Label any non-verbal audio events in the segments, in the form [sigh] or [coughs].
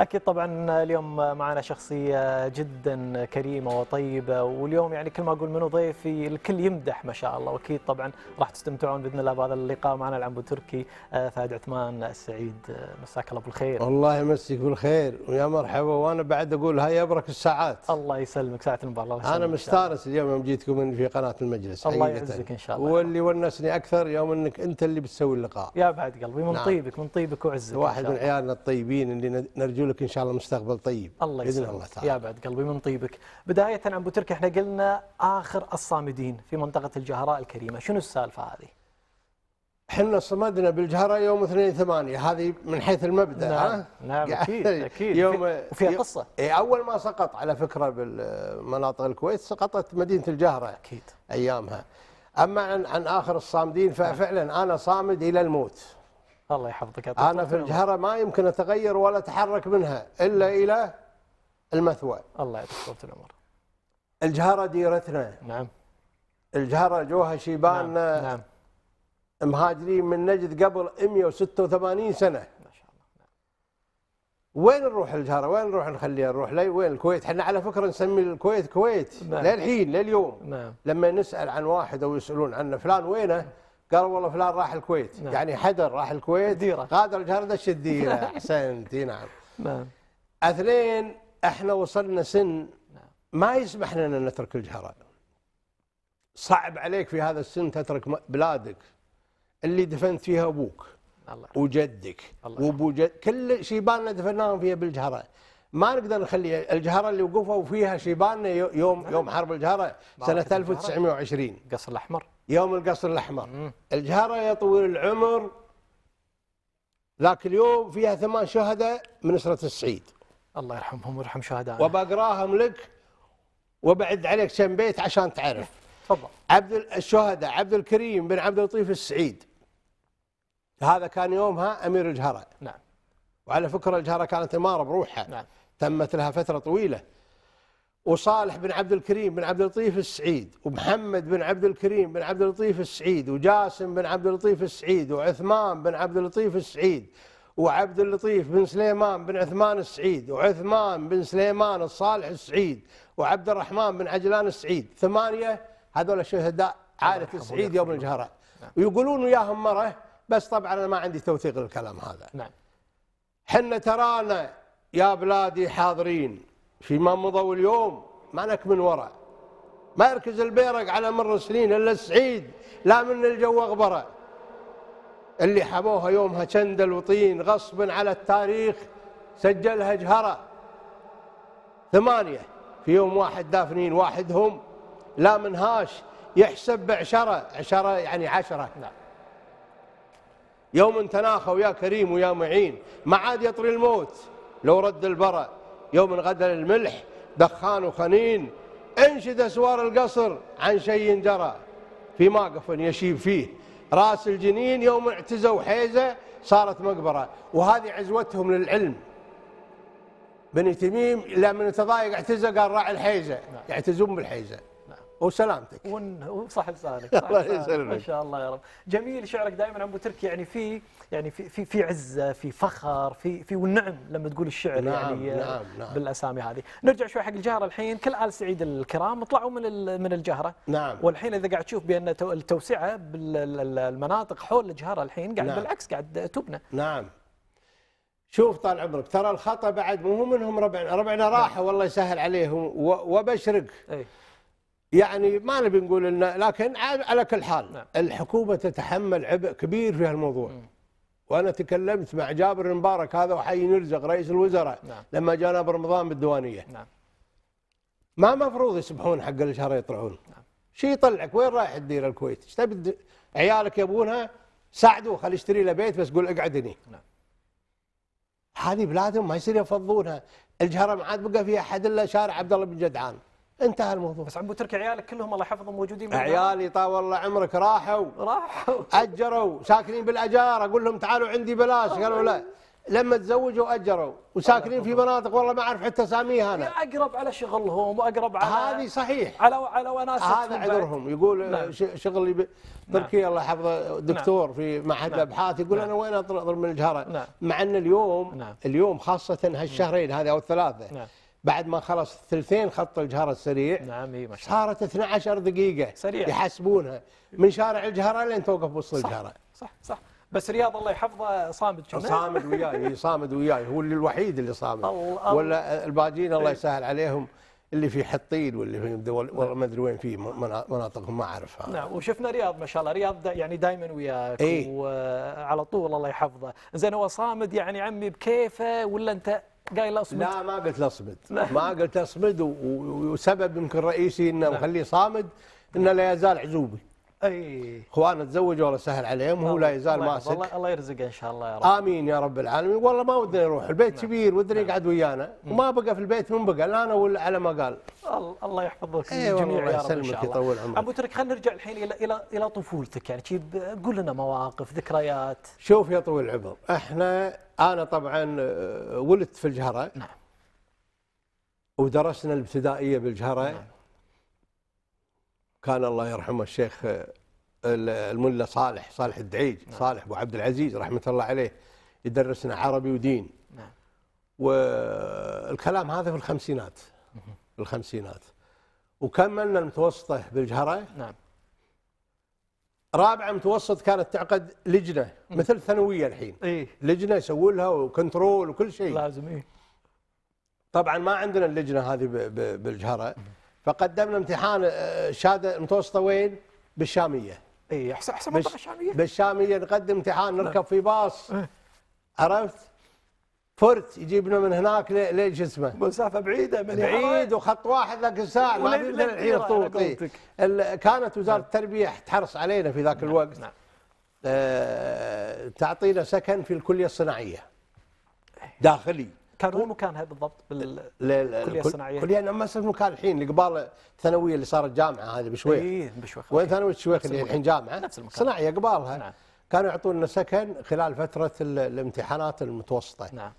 اكيد طبعا اليوم معنا شخصيه جدا كريمه وطيبه واليوم يعني كل ما اقول منو ضيفي الكل يمدح ما شاء الله واكيد طبعا راح تستمتعون باذن الله بهذا اللقاء معنا العنبو تركي آه، فهد عثمان السعيد آه، آه، مساك الله بالخير الله يمسيك بالخير ويا مرحبا وانا بعد اقول هيا ابرك الساعات الله يسلمك ساعه المباراه الله يسلمك انا مستانس اليوم يوم جيتكم في قناه المجلس الله يعزك ان شاء الله واللي ونسني اكثر يوم انك انت اللي بتسوي اللقاء يا بعد قلبي من نعم. طيبك من طيبك وعزك واحد من عيالنا الطيبين اللي نرجو نرجو لك ان شاء الله مستقبل طيب الله باذن الله تعالى يا بعد قلبي من طيبك بدايه عن ابو تركي احنا قلنا اخر الصامدين في منطقه الجهراء الكريمه شنو السالفه هذه احنا صمدنا بالجهراء يوم 2 8 هذه من حيث المبدا نعم ها؟ نعم يعني اكيد اكيد يوم وفيها قصه اي اول ما سقط على فكره بالمناطق الكويت سقطت مدينه الجهراء اكيد ايامها اما عن عن اخر الصامدين ففعلا انا صامد الى الموت الله يحفظك أنا في الجهرة ما يمكن أتغير ولا أتحرك منها إلا إلى المثوى الله يعطيك طول العمر الجهرة ديرتنا نعم الجهرة جوها شيباننا نعم, نعم. مهاجرين من نجد قبل 186 سنة ما شاء الله نعم. وين نروح الجهرة وين نروح نخليها نروح لي وين الكويت احنا على فكرة نسمي الكويت كويت نعم. للحين لليوم نعم. لما نسأل عن واحد أو يسألون عنه فلان وينه قال والله فلان راح الكويت نعم. يعني حدر راح الكويت ديرة. غادر الجردش الديره احسنت [laughs] نعم. نعم نعم اثنين احنا وصلنا سن نعم. ما يسمح لنا نترك الجهره صعب عليك في هذا السن تترك بلادك اللي دفنت فيها ابوك الله وجدك وابو جد كل شيباننا دفناهم فيها بالجهره ما نقدر نخلي الجهره اللي وقفوا فيها شيباننا يوم نعم. يوم حرب الجهره سنه 1920 القصر الاحمر يوم القصر الاحمر الجهره يا طويل العمر ذاك اليوم فيها ثمان شهداء من اسره السعيد الله يرحمهم ويرحم شهدائنا وبقراهم لك وبعد عليك كم بيت عشان تعرف تفضل عبد الشهداء عبد الكريم بن عبد اللطيف السعيد هذا كان يومها امير الجهره نعم وعلى فكره الجهره كانت اماره بروحها نعم تمت لها فتره طويله وصالح بن عبد الكريم بن عبد اللطيف السعيد ومحمد بن عبد الكريم بن عبد اللطيف السعيد وجاسم بن عبد اللطيف السعيد وعثمان بن عبد اللطيف السعيد وعبد اللطيف بن سليمان بن عثمان السعيد وعثمان بن سليمان الصالح السعيد وعبد الرحمن بن عجلان السعيد ثمانية هذول شهداء عائلة السعيد يوم الجهرة نعم. ويقولون وياهم مرة بس طبعا أنا ما عندي توثيق للكلام هذا نعم حنا ترانا يا بلادي حاضرين فيما مضوا اليوم لك من وراء ما يركز البيرق على مر سنين الا السعيد لا من الجو اغبره اللي حموها يومها شندل وطين غصبا على التاريخ سجلها جهره ثمانيه في يوم واحد دافنين واحد هم لا منهاش يحسب بعشره عشره يعني عشره نعم يوم تناخوا يا كريم ويا معين ما عاد يطري الموت لو رد البرأ يوم غدر الملح دخان وخنين انشد أسوار القصر عن شيء جرى في موقف يشيب فيه راس الجنين يوم اعتزوا حيزة صارت مقبرة وهذه عزوتهم للعلم بني تميم لما تضايق اعتزى قال راعي الحيزة نعم. يعتزون بالحيزة وسلامتك وصح لسانك [laughs] الله يسلمك ما شاء الله يا رب جميل شعرك دائما ابو تركي يعني في يعني في في, في عزه في فخر في في والنعم لما تقول الشعر نعم يعني آه، نعم نعم بالاسامي هذه نرجع شوي حق الجهره الحين كل ال سعيد الكرام طلعوا من من الجهره نعم والحين اذا قاعد تشوف بان التوسعه بالمناطق حول الجهره الحين قاعد نعم بالعكس قاعد تبنى نعم شوف طال عمرك ترى الخطا بعد مو منهم ربعنا ربعنا راحوا نعم. والله يسهل عليهم وبشرك اي يعني ما نبي نقول انه لكن على كل حال نعم. الحكومة تتحمل عبء كبير في هالموضوع وأنا تكلمت مع جابر المبارك هذا وحي نرزق رئيس الوزراء نعم. لما جانا برمضان بالديوانية نعم. ما مفروض يسبحون حق الشهر يطلعون نعم. شي يطلعك وين رايح تدير الكويت ايش تبي عيالك يبونها ساعدوه خلي اشتري له بيت بس قول اقعد هني نعم. هذه بلادهم ما يصير يفضونها الجهرم عاد بقى فيها احد الا شارع عبد الله بن جدعان انتهى الموضوع بس عم تركي عيالك كلهم الله يحفظهم موجودين عيالي طال عمرك راحوا راحوا اجروا ساكنين بالاجار اقول لهم تعالوا عندي بلاش آه. قالوا لا لما تزوجوا اجروا وساكنين في مناطق والله ما اعرف حتى اساميها انا اقرب على شغلهم واقرب على هذه صحيح على على وناس هذا عذرهم يقول نعم. شغلي تركي نعم. الله يحفظه دكتور نعم. في معهد نعم. الابحاث نعم. يقول نعم. انا وين اضرب من الجهره نعم. مع ان اليوم نعم. اليوم خاصه هالشهرين هذه او الثلاثه نعم. بعد ما خلص ثلثين خط الجهر السريع نعم اي ما شاء الله صارت 12 دقيقة سريع يحسبونها من شارع الجهرة لين توقف وسط الجهرة صح صح بس رياض الله يحفظه صامد شنو صامد وياي صامد وياي هو اللي الوحيد اللي صامد الله ولا الباجين الله يسهل عليهم اللي في حطين واللي في والله ما ادري وين في مناطقهم ما اعرفها نعم وشفنا رياض ما شاء الله رياض دا يعني دائما وياك ايه؟ وعلى طول الله يحفظه زين هو صامد يعني عمي بكيفه ولا انت قايل اصمد لا ما قلت اصمد [laughs] ما قلت اصمد وسبب يمكن رئيسي انه مخليه صامد انه لا يزال عزوبي اي اخوانه تزوجوا والله سهل عليهم وهو لا يزال ماسك الله الله يرزقه ان شاء الله يا رب امين يا رب العالمين والله ما ودنا يروح البيت نعم. كبير ودنا نعم. يقعد ويانا وما بقى في البيت من بقى لا انا ولا على ما قال الله يحفظك أيوة الجميع يا رب ان شاء الله يطول عمرك ابو ترك خلينا نرجع الحين الى الى الى طفولتك يعني قول لنا مواقف ذكريات شوف يا طويل العمر احنا انا طبعا آه، ولدت في الجهره نعم ودرسنا الابتدائيه بالجهره نعم. كان الله يرحمه الشيخ آه، الملا صالح صالح الدعيج نعم. صالح ابو عبد العزيز رحمه الله عليه يدرسنا عربي ودين نعم. والكلام هذا في الخمسينات الخمسينات وكملنا المتوسطه بالجهره نعم رابعه متوسط كانت تعقد لجنه مثل الثانويه الحين إيه؟ لجنه يسوون لها وكنترول وكل شيء لازم إيه؟ طبعا ما عندنا اللجنه هذه بالجهره فقدمنا امتحان آه، شهاده متوسطه وين؟ بالشاميه اي احسن احسن منطقه شاميه بالشاميه نقدم امتحان نعم. نركب في باص عرفت؟ فرت يجيبنا من هناك ليش اسمه مسافه بعيده من بعيد وخط واحد ذاك الساعه ما بيمدينا الحين الطوط كانت وزاره نعم. التربيه تحرص علينا في ذاك نعم. الوقت نعم. آه تعطينا سكن في الكليه الصناعيه داخلي كان وين مكانها بالضبط بالكليه الصناعيه؟ ما اسس المكان الحين اللي قبال الثانويه اللي صارت جامعه هذه بشويخ اي بشويخ وين ثانويه الشويخ اللي الحين جامعه نفس المكان صناعيه قبالها نعم. كانوا يعطونا سكن خلال فتره الامتحانات المتوسطه نعم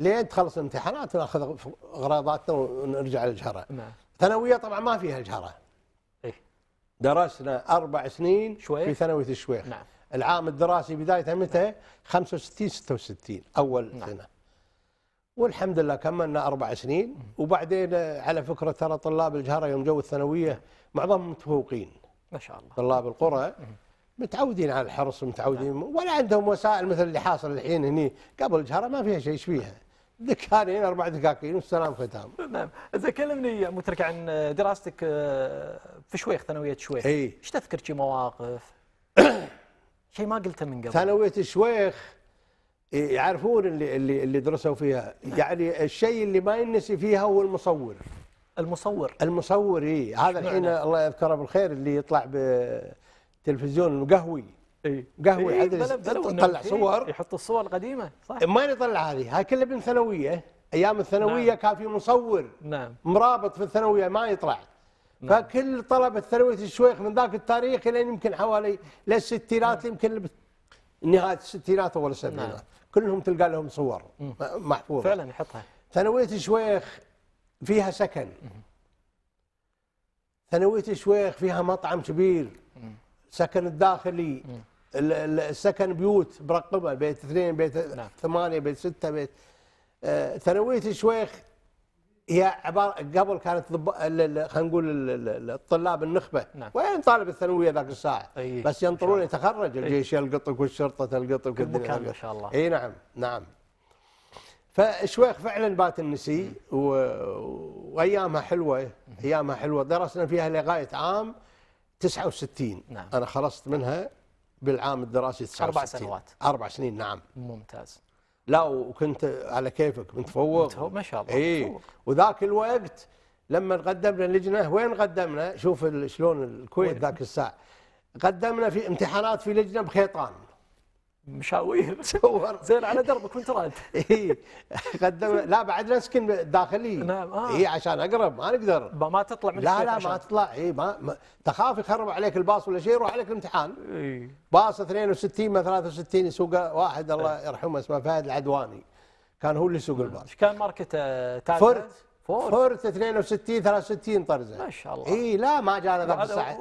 لين تخلص الامتحانات ناخذ اغراضاتنا ونرجع للجهره نعم ثانويه طبعا ما فيها الجهره اي درسنا اربع سنين شويخ في ثانويه الشويخ نعم العام الدراسي بدايته متى؟ نعم. 65 66 اول نعم. سنه والحمد لله كملنا أربع سنين وبعدين على فكرة ترى طلاب الجهرة يوم جو الثانوية معظمهم متفوقين ما شاء الله طلاب القرى متعودين على الحرص ومتعودين ولا عندهم وسائل مثل اللي حاصل الحين هني قبل الجهرة ما فيها شيء ايش فيها دكانين أربع دكاكين والسلام ختام نعم إذا كلمني مترك عن دراستك آه، في شويخ ثانوية شويخ ايش تذكر شي مواقف [coughs] شيء ما قلته من قبل ثانوية الشويخ يعرفون اللي اللي, اللي درسوا فيها يعني الشيء اللي ما ينسي فيها هو المصور المصور المصور اي هذا الحين الله يذكره بالخير اللي يطلع بتلفزيون قهوي اي قهوي إيه يطلع صور يحط الصور القديمه صح ما يطلع هذه هاي كلها بالثانويه ايام الثانويه نعم. كان في مصور نعم مرابط في الثانويه ما يطلع نعم. فكل طلبه ثانويه الشويخ من ذاك التاريخ لين يمكن حوالي للستينات نعم. يمكن نهايه الستينات اول السبعينات نعم. كلهم تلقى لهم صور محفوظه فعلا يحطها ثانويه شويخ فيها سكن ثانويه شويخ فيها مطعم كبير سكن الداخلي السكن بيوت مرقبه بيت اثنين بيت نعم. ثمانيه بيت سته بيت آه، ثانويه شويخ هي عباره قبل كانت خلينا نقول الطلاب النخبه نعم. وين طالب الثانويه ذاك الساعه أيه. بس ينطرون يتخرج الجيش يلقطك والشرطه تلقطك كل مكان ما شاء الله اي نعم نعم فشويخ فعلا بات النسي و... وايامها حلوه ايامها حلوه درسنا فيها لغايه عام 69 نعم. انا خلصت منها بالعام الدراسي 69 اربع سنوات اربع سنين نعم ممتاز لا وكنت على كيفك متفوق ما شاء الله اي وذاك الوقت لما قدمنا لجنه وين قدمنا؟ شوف شلون الكويت ذاك الساعه قدمنا في امتحانات في لجنه بخيطان مشاوير تصور [laughs] زين على دربك وانت رايد [laughs] اي قدم لا بعد نسكن داخلي نعم آه. اي عشان اقرب ما نقدر ما تطلع من لا لا ما تطلع اي ما, تخاف يخرب عليك الباص ولا شيء يروح عليك الامتحان اي باص 62 ما 63 يسوق واحد الله إيه. يرحمه اسمه فهد العدواني كان هو اللي يسوق الباص ايش كان ماركته تاج فور فورت 62 63 طرزه ما شاء الله اي لا ما جانا ذاك السعد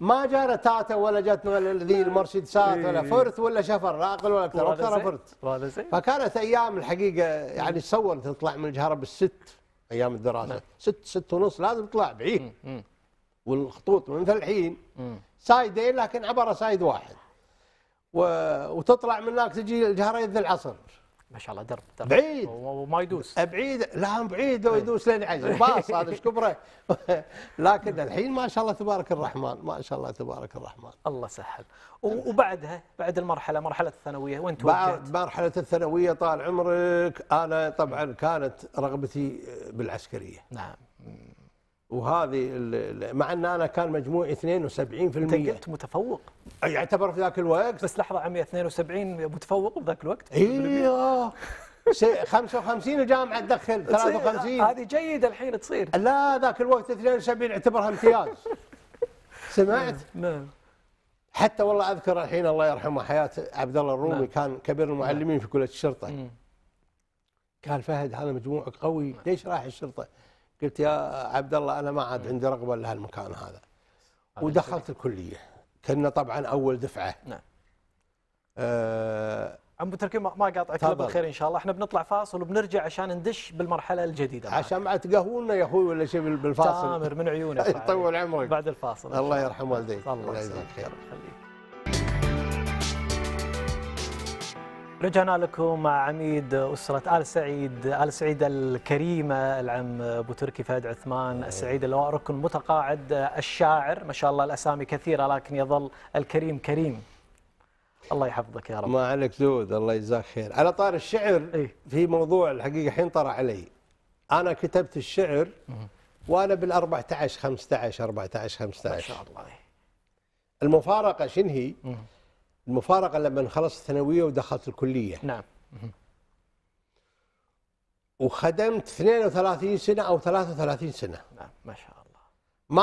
ما جانا تاتا ولا جاتنا ولا ذي إيه. المرسيدسات ولا إيه. فورت ولا شفر لا اقل ولا اكثر اكثر فورت فكانت ايام الحقيقه يعني تصور تطلع من الجهره بالست ايام الدراسه نعم. ست ست ونص لازم تطلع بعيد والخطوط مثل الحين سايدين لكن عبره سايد واحد و... وتطلع من هناك تجي الجهرين ذي العصر ما شاء الله درب, درب. بعيد وما يدوس بعيد لا بعيد ويدوس إيه. لين يعجز [laughs] باص هذا ايش كبره [laughs] لكن الحين ما شاء الله تبارك الرحمن ما شاء الله تبارك الرحمن الله سهل وبعدها بعد المرحله مرحله الثانويه وين توجهت؟ مرحله الثانويه طال عمرك انا طبعا كانت رغبتي بالعسكريه نعم وهذه مع ان انا كان مجموعي 72% انت كنت متفوق يعتبر في ذاك الوقت بس لحظه عمي 72 متفوق بذاك الوقت ايوه 55 الجامعه تدخل 53 هذه جيده الحين تصير لا ذاك الوقت 72 اعتبرها امتياز سمعت؟ نعم،, نعم حتى والله اذكر الحين الله يرحمه حياه عبد الله الرومي نعم. كان كبير المعلمين في كليه الشرطه نعم. قال فهد هذا مجموعك قوي ليش رايح الشرطه؟ قلت يا عبد الله انا ما عاد عندي رغبه لهالمكان هذا ودخلت يعني؟ الكليه كنا طبعا اول دفعه نعم آه عم تركي ما قاطعك بالخير ان شاء الله احنا بنطلع فاصل وبنرجع عشان ندش بالمرحله الجديده عشان ما تقهونا يا اخوي ولا شيء بالفاصل تامر من عيونك [laughs] يطول عمرك بعد الفاصل الله يرحم والديك الله يجزاك خير خليك رجعنا لكم مع عميد أسرة آل سعيد آل سعيد الكريمة العم أبو تركي فهد عثمان السعيد آه. اللي هو ركن متقاعد الشاعر ما شاء الله الأسامي كثيرة لكن يظل الكريم كريم الله يحفظك يا رب ما عليك زود الله يجزاك خير على طار الشعر إيه؟ في موضوع الحقيقة الحين طرأ علي أنا كتبت الشعر وأنا بال14 15 14 15 ما شاء الله المفارقة شنو هي؟ المفارقه لما خلصت الثانويه ودخلت الكليه نعم وخدمت 32 سنه او 33 سنه نعم ما شاء الله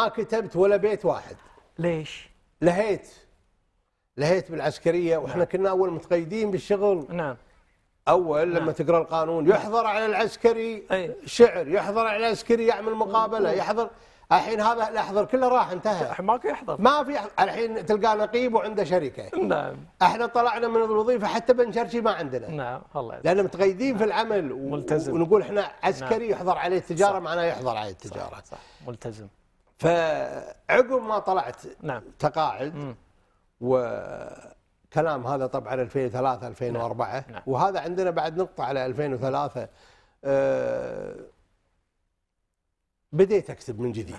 ما كتبت ولا بيت واحد ليش؟ لهيت لهيت بالعسكريه نعم. واحنا نعم. كنا اول متقيدين بالشغل نعم اول لما نعم. تقرا القانون يحضر على العسكري أي. شعر يحضر على العسكري يعمل مقابله نعم. يحضر الحين هذا الاحضر كله راح انتهى ما في يحضر ما في الحين تلقاه نقيب وعنده شركه نعم احنا طلعنا من الوظيفه حتى بنشرشي ما عندنا نعم والله لان متقيدين نعم. في العمل و... ملتزم ونقول احنا نعم. عسكري نعم. يحضر عليه التجاره معناه يحضر عليه التجاره صح, صح. ملتزم فعقب ما طلعت نعم تقاعد مم. وكلام هذا طبعا 2003 2004 نعم،, نعم. وهذا عندنا بعد نقطه على 2003 آه بديت اكتب من جديد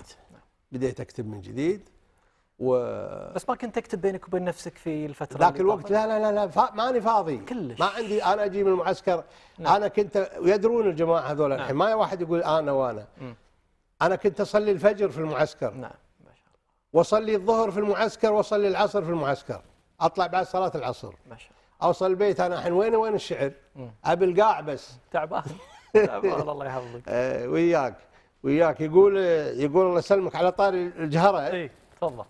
بديت اكتب من جديد و بس ما كنت تكتب بينك وبين نفسك في الفتره ذاك الوقت لا لا لا لا فا... ماني فاضي كلش ما عندي انا اجي من المعسكر نعم. انا كنت يدرون الجماعه هذول نعم. الحين ما واحد يقول انا وانا م. انا كنت اصلي الفجر في المعسكر نعم ما شاء الله واصلي الظهر في المعسكر واصلي العصر في المعسكر اطلع بعد صلاه العصر ما شاء الله اوصل البيت انا الحين وين وين الشعر؟ ابي القاع بس تعبان [laughs] تعبان الله يحفظك آه، وياك وياك يقول يقول الله يسلمك على طاري الجهره اي تفضل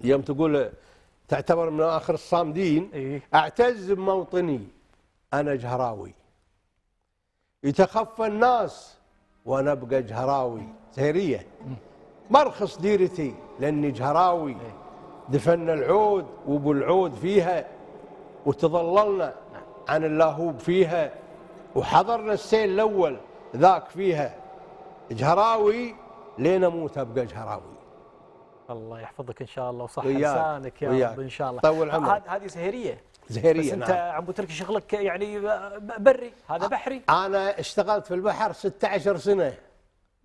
يوم تقول تعتبر من اخر الصامدين إيه؟ اعتز بموطني انا جهراوي يتخفى الناس وانا ابقى جهراوي سهريه مرخص ديرتي لاني جهراوي إيه. دفنا العود وابو العود فيها وتظللنا نعم. عن اللاهوب فيها وحضرنا السيل الاول ذاك فيها جهراوي لين اموت ابقى جهراوي الله يحفظك ان شاء الله وصح لسانك يا رب ان شاء الله طول عمرك هذه زهيريه زهيريه بس نعم. انت عم بترك شغلك يعني بري هذا بحري انا اشتغلت في البحر 16 سنه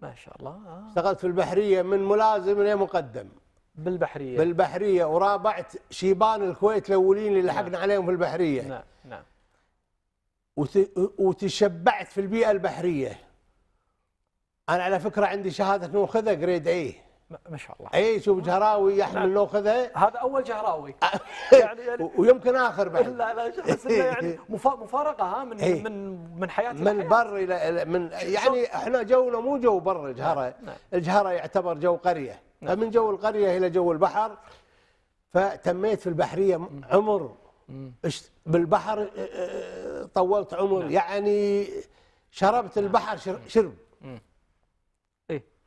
ما شاء الله آه. اشتغلت في البحريه من ملازم مقدم بالبحريه بالبحريه ورابعت شيبان الكويت الاولين اللي نعم. لحقنا نعم. عليهم في البحريه نعم نعم وتشبعت في البيئه البحريه انا على فكره عندي شهاده نوخذه جريد اي ما شاء الله اي شوف جهراوي يحمل نوخذه نعم. هذا اول جهراوي [laughs] يعني, يعني ويمكن اخر بعد لا لا احس انه يعني [laughs] إيه. مفارقه ها من ايه من من حياتي من بر الى من يعني احنا جونا مو جو بر نعم، الجهره نعم. الجهره يعتبر جو قريه فمن جو القريه الى جو البحر فتميت في البحريه عمر بالبحر إيه، إيه، طولت عمر يعني شربت البحر شرب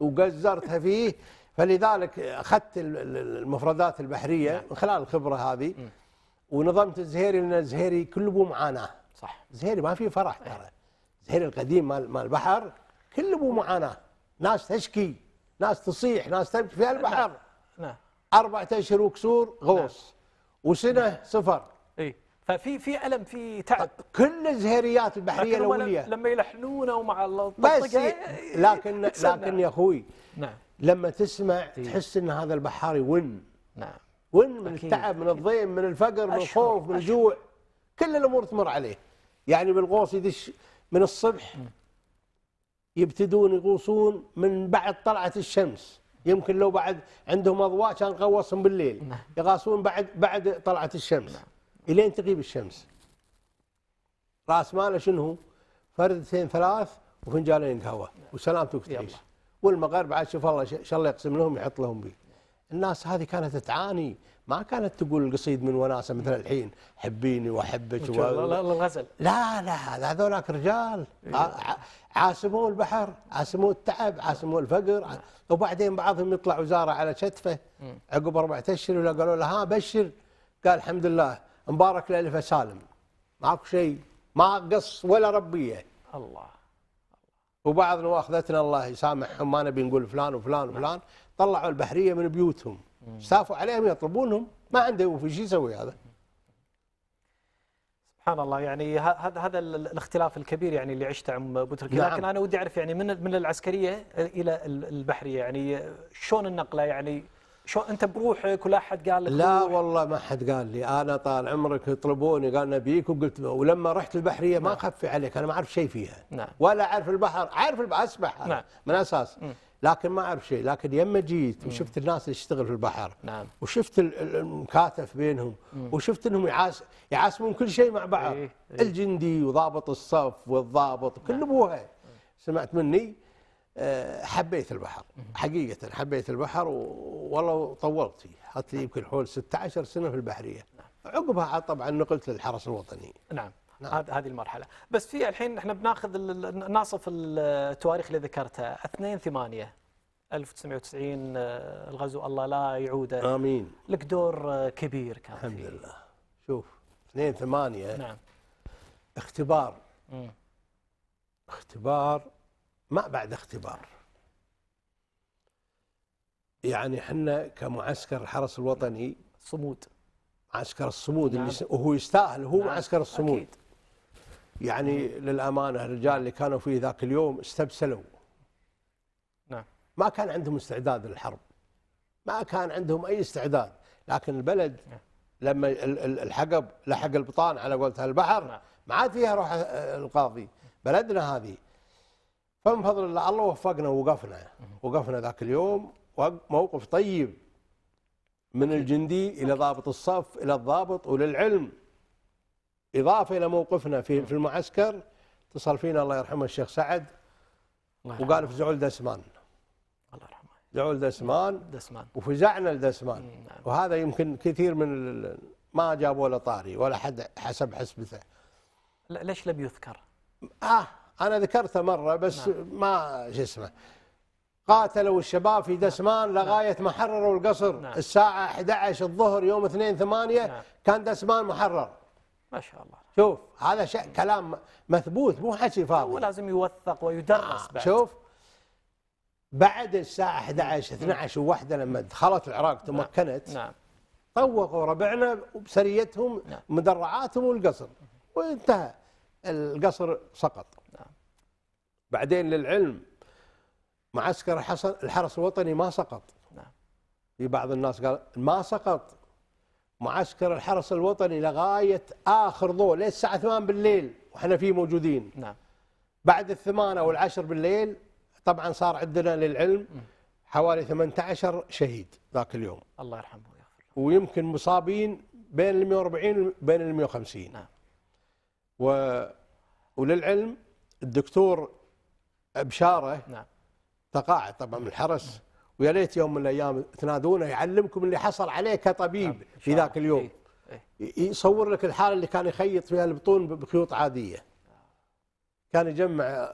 وجزرتها فيه فلذلك اخذت المفردات البحريه نعم. من خلال الخبره هذه م. ونظمت الزهيري لان الزهيري كله بو معاناه صح الزهيري ما في فرح ترى الزهيري القديم مال مال البحر كله بو معاناه ناس تشكي ناس تصيح ناس تبكي في البحر نعم. نعم. أربعة أشهر وكسور غوص نعم. وسنة نعم. صفر ففي في الم في تعب طيب، كل الزهريات البحريه الاوليه لما يلحنونه ومع بس إيه، إيه، لكن إيه، لكن يا اخوي نعم لما تسمع دي. تحس ان هذا البحار يون نعم ون من التعب من الضيم من الفقر من الخوف من الجوع كل الامور تمر عليه يعني بالغوص يدش من الصبح يبتدون يغوصون من بعد طلعه الشمس يمكن لو بعد عندهم اضواء كان غوصهم بالليل نعم. يغاصون بعد بعد طلعه الشمس نعم. الين تغيب الشمس راس ماله شنو فردتين ثلاث وفنجانين قهوه وسلامتك تعيش والمغرب عاد شوف الله ان شاء الله يقسم لهم يحط لهم به الناس هذه كانت تعاني ما كانت تقول القصيد من وناسه مثل الحين حبيني واحبك و... لا لا الغزل لا لا هذولاك رجال إيه. عاسموا البحر عاسموا التعب عاسموا الفقر نعم. وبعدين بعضهم يطلع وزاره على كتفه عقب اربعة اشهر ولا قالوا له ها بشر قال الحمد لله مبارك لألف سالم ماكو شيء ما قص ولا ربيه الله وبعض نواخذتنا الله يسامحهم ما نبي نقول فلان وفلان وفلان طلعوا البحريه من بيوتهم سافوا عليهم يطلبونهم ما عنده وفي شيء يسوي هذا سبحان الله يعني هذا هذا الاختلاف الكبير يعني اللي عشته عم ابو تركي نعم. لكن انا ودي اعرف يعني من من العسكريه الى البحريه يعني شلون النقله يعني شو انت بروحك ولا احد قال لك لا بروح. والله ما حد قال لي انا طال عمرك يطلبوني قال نبيك وقلت ولما رحت البحريه ما نعم. اخفي عليك انا ما اعرف شيء فيها نعم. ولا اعرف البحر اعرف البحر اسبح نعم. من اساس م. لكن ما اعرف شيء لكن يما جيت وشفت الناس اللي تشتغل في البحر نعم. وشفت المكاتف بينهم م. وشفت انهم يعاس يعاسمون كل شيء مع بعض إيه. إيه. الجندي وضابط الصف والضابط كل نعم. ابوها سمعت مني حبيت البحر حقيقة حبيت البحر والله طولت فيه حتى نعم. يمكن حول 16 سنة في البحرية عقبها طبعا نقلت للحرس الوطني نعم نعم. هذه المرحلة بس في الحين احنا بناخذ ناصف التواريخ اللي ذكرتها 2 8 1990 الغزو الله لا يعوده امين لك دور آه، كبير كان الحمد فيه. لله شوف 2 8 نعم اختبار مم. اختبار ما بعد اختبار يعني احنا كمعسكر الحرس الوطني صمود معسكر الصمود نعم. اللي وهو يستاهل هو نعم. معسكر الصمود أكيد. يعني للامانه الرجال اللي كانوا فيه ذاك اليوم استبسلوا نعم ما كان عندهم استعداد للحرب ما كان عندهم اي استعداد لكن البلد نعم. لما الحقب لحق البطان على قولتها البحر نعم. ما عاد فيها روح آه، القاضي بلدنا هذه فمن فضل الله الله وفقنا ووقفنا وقفنا ذاك اليوم موقف طيب من الجندي الى ضابط الصف الى الضابط وللعلم اضافه الى موقفنا في في المعسكر اتصل فينا الله يرحمه الشيخ سعد وقال في زعول دسمان الله يرحمه زعول دسمان دسمان وفزعنا لدسمان نعم. وهذا يمكن كثير من ما جابوا له طاري ولا حد حسب حسبته ليش لم يذكر؟ اه أنا ذكرته مرة بس نعم. ما شو اسمه قاتلوا الشباب في دسمان نعم. لغاية ما حرروا القصر نعم. الساعة 11 الظهر يوم 2 8 نعم. كان دسمان محرر ما شاء الله شوف هذا شيء كلام مثبوت مو حكي فاضي لازم يوثق ويدرس آه. بعد شوف بعد الساعة 11 12 وحده لما دخلت العراق نعم. تمكنت نعم. نعم. طوقوا ربعنا بسريتهم نعم. مدرعاتهم والقصر وانتهى القصر سقط بعدين للعلم معسكر الحرس الوطني ما سقط نعم في بعض الناس قال ما سقط معسكر الحرس الوطني لغايه اخر ضوء لين الساعه 8 بالليل واحنا فيه موجودين نعم بعد الثمانية او العشر بالليل طبعا صار عندنا للعلم حوالي 18 شهيد ذاك اليوم الله يرحمه ويغفر ويمكن مصابين بين ال 140 بين ال 150 نعم و وللعلم الدكتور بشاره نعم تقاعد طبعا من الحرس ويا ليت يوم من الايام تنادونه يعلمكم اللي حصل عليه كطبيب نعم. في ذاك اليوم إيه، إيه. يصور لك الحاله اللي كان يخيط فيها البطون بخيوط عاديه كان يجمع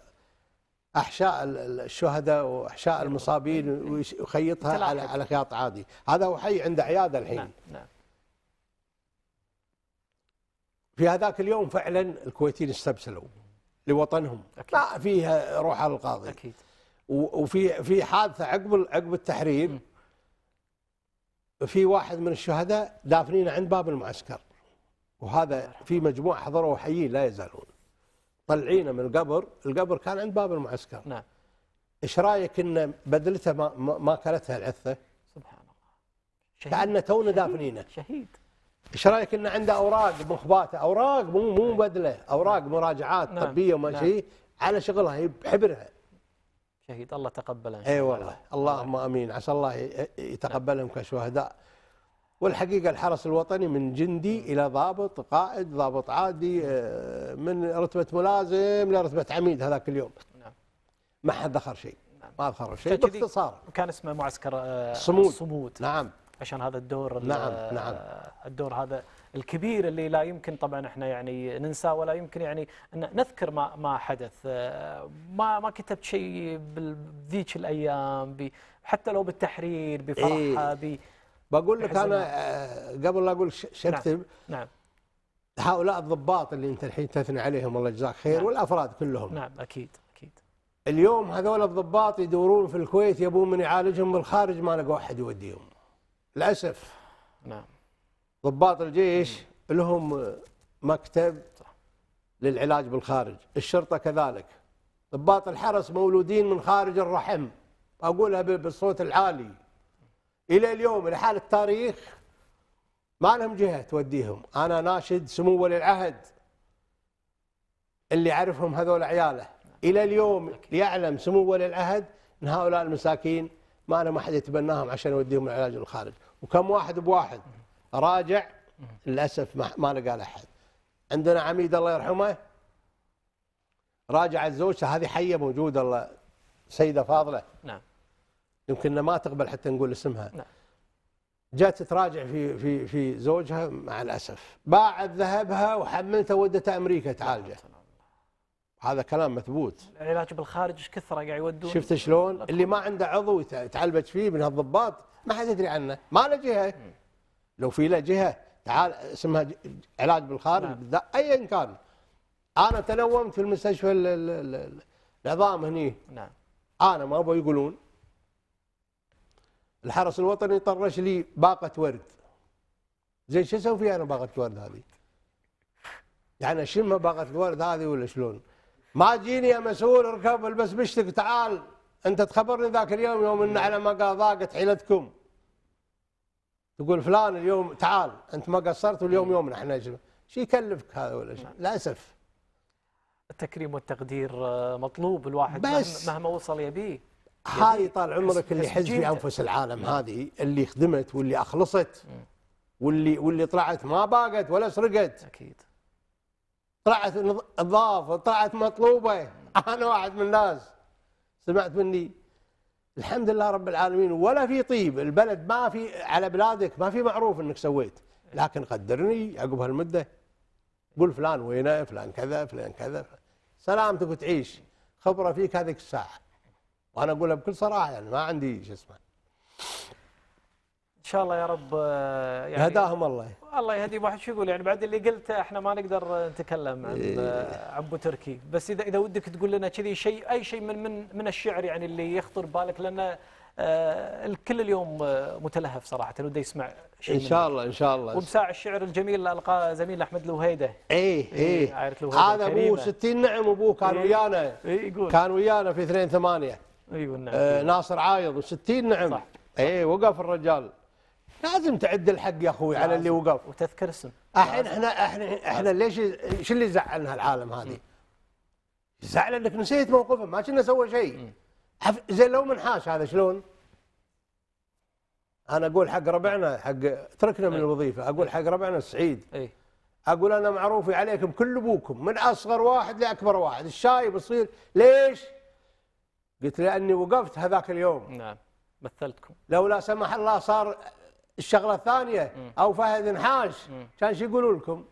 احشاء الشهداء واحشاء إيه، المصابين ويخيطها على على خياط عادي هذا هو حي عنده عياده الحين نعم نعم في هذاك اليوم فعلا الكويتيين استبسلوا لوطنهم أكيد. لا فيها روح على القاضي أكيد. وفي في حادثه عقب عقب التحرير في واحد من الشهداء دافنينه عند باب المعسكر وهذا في مجموعه حضروا حيين لا يزالون طلعينه من القبر القبر كان عند باب المعسكر نعم ايش رايك ان بدلته ما ما كلتها العثه سبحان الله كانه تونا دافنينه شهيد ايش رايك انه عنده اوراق مخباته اوراق مو مو نعم. بدله اوراق مراجعات نعم. طبيه وما نعم. شيء على شغلها هي بحبرها شهيد الله تقبلها اي والله اللهم نعم. امين عسى الله يتقبلهم نعم. كشهداء والحقيقه الحرس الوطني من جندي نعم. الى ضابط قائد ضابط عادي آه، من رتبه ملازم لرتبه عميد هذاك اليوم نعم ما حد ذكر شيء ما ذكر شيء باختصار وكان اسمه معسكر الصمود آه، الصمود نعم عشان هذا الدور نعم نعم الدور هذا الكبير اللي لا يمكن طبعا احنا يعني ننساه ولا يمكن يعني ان نذكر ما ما حدث آه، ما ما كتبت شيء بذيك الايام حتى لو بالتحرير بفرحه إيه بقول لك انا آه، قبل لا اقول شكتب نعم, نعم هؤلاء الضباط اللي انت الحين تثني عليهم الله يجزاك خير نعم والافراد كلهم نعم اكيد اكيد اليوم هذول الضباط يدورون في الكويت يبون من يعالجهم بالخارج ما لقوا احد يوديهم للاسف نعم ضباط الجيش لهم مكتب للعلاج بالخارج الشرطه كذلك ضباط الحرس مولودين من خارج الرحم اقولها بالصوت العالي الى اليوم الى حال التاريخ ما لهم جهه توديهم انا ناشد سمو ولي العهد اللي يعرفهم هذول عياله الى اليوم ليعلم سمو ولي العهد ان هؤلاء المساكين ما انا ما حد يتبناهم عشان يوديهم العلاج الخارج وكم واحد بواحد راجع للاسف ما لقى له احد عندنا عميد الله يرحمه راجع الزوجة هذه حيه موجوده الله سيده فاضله نعم يمكن ما تقبل حتى نقول اسمها نعم جات تراجع في في في زوجها مع الاسف باعت ذهبها وحملته ودته امريكا تعالجه هذا كلام مثبوت العلاج بالخارج ايش كثره قاعد يودون شفت شلون اللي ما عنده عضو يتعلبج فيه من هالضباط ما حد يدري عنه ما له جهه لو في له جهه تعال اسمها علاج بالخارج نعم. ايا كان انا تنومت في المستشفى العظام هني نعم انا ما ابغى يقولون الحرس الوطني طرش لي باقه ورد زين شو اسوي فيها انا باقه الورد هذه؟ يعني اشمها باقه الورد هذه ولا شلون؟ ما تجيني يا مسؤول اركب البس مشتك تعال انت تخبرني ذاك اليوم يوم ان على ما ضاقت حيلتكم تقول فلان اليوم تعال انت ما قصرت واليوم يومنا احنا شو يكلفك هذا ولا شيء للاسف التكريم والتقدير آه، مطلوب الواحد بس مهما وصل يبيه هاي طال عمرك اللي حز في انفس العالم هذه اللي خدمت واللي اخلصت واللي واللي طلعت ما باقت ولا سرقت اكيد طلعت الضاف طلعت مطلوبه [laughs] انا واحد من الناس سمعت مني الحمد لله رب العالمين ولا في طيب البلد ما في على بلادك ما في معروف انك سويت لكن قدرني عقب هالمده قول فلان وينه فلان كذا فلان كذا سلامتك وتعيش خبره فيك هذيك الساعه وانا اقولها بكل صراحه يعني ما عندي شو اسمه شاء الله يا رب آه، يعني هداهم الله الله يهدي واحد شو يقول يعني بعد اللي قلته احنا ما نقدر نتكلم عن إيه. آه، عبو تركي بس اذا اذا ودك تقول لنا كذي شيء اي شيء من من من الشعر يعني اللي يخطر بالك لان آه، الكل اليوم متلهف صراحه وده يسمع شيء ان شاء الله ان شاء الله وبساع الشعر الجميل اللي القاه زميل احمد الوهيده ايه ايه, إيه. هذا ابو 60 نعم ابوه كان إيه ويانا إيه يقول كان ويانا في 2 8 ايوه نعم آه ناصر عايض و60 نعم صح ايه وقف الرجال لازم تعد الحق يا اخوي على اللي وقف وتذكر اسم الحين احنا احنا احنا ليش شو اللي زعلنا العالم هذه؟ زعل انك نسيت موقفه ما كنا سوى شيء زي لو منحاش هذا شلون؟ انا اقول حق ربعنا حق تركنا من إيه. الوظيفه اقول إيه. حق ربعنا سعيد إيه. اقول انا معروفي عليكم كل ابوكم من اصغر واحد لاكبر واحد الشايب يصير ليش؟ قلت لاني وقفت هذاك اليوم نعم مثلتكم لو لا سمح الله صار الشغله الثانيه او فهد نحاش كان شو يقولوا لكم؟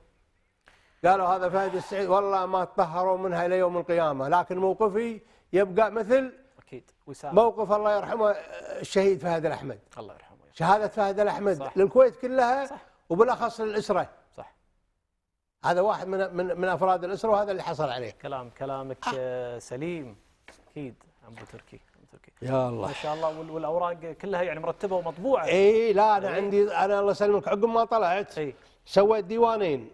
قالوا هذا فهد السعيد والله ما تطهروا منها الى يوم القيامه لكن موقفي يبقى مثل اكيد وسام موقف الله يرحمه آه، الشهيد فهد الاحمد الله يرحمه شهاده فهد الاحمد صح. للكويت كلها صح. وبالاخص للاسره صح هذا واحد من من من افراد الاسره وهذا اللي حصل عليه كلام كلامك آه. آه، سليم اكيد ابو تركي تركي يا الله ما شاء الله والاوراق كلها يعني مرتبه ومطبوعه اي لا انا إيه؟ عندي انا الله يسلمك عقب ما طلعت إيه؟ سويت ديوانين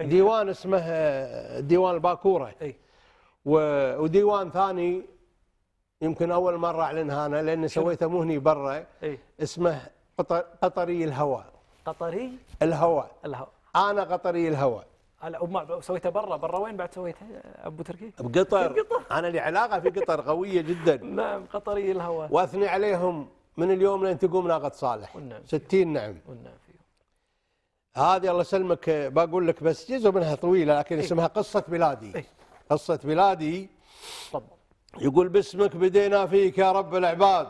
إيه؟ ديوان اسمه ديوان الباكوره اي وديوان ثاني يمكن اول مره اعلنها انا لاني سويته مو هني برا إيه؟ اسمه قطري الهواء قطري الهواء الهواء انا قطري الهواء هلا سويتها برا برا وين بعد سويتها ابو تركي؟ بقطر انا لي علاقه في قطر قويه جدا [laughs] نعم قطري الهواء واثني عليهم من اليوم لين تقوم ناقه صالح والنعم 60 نعم والنعم هذه الله يسلمك بقول لك بس جزء منها طويله لكن إيه. اسمها قصه بلادي إيه؟ قصه بلادي طب يقول باسمك بدينا فيك يا رب العباد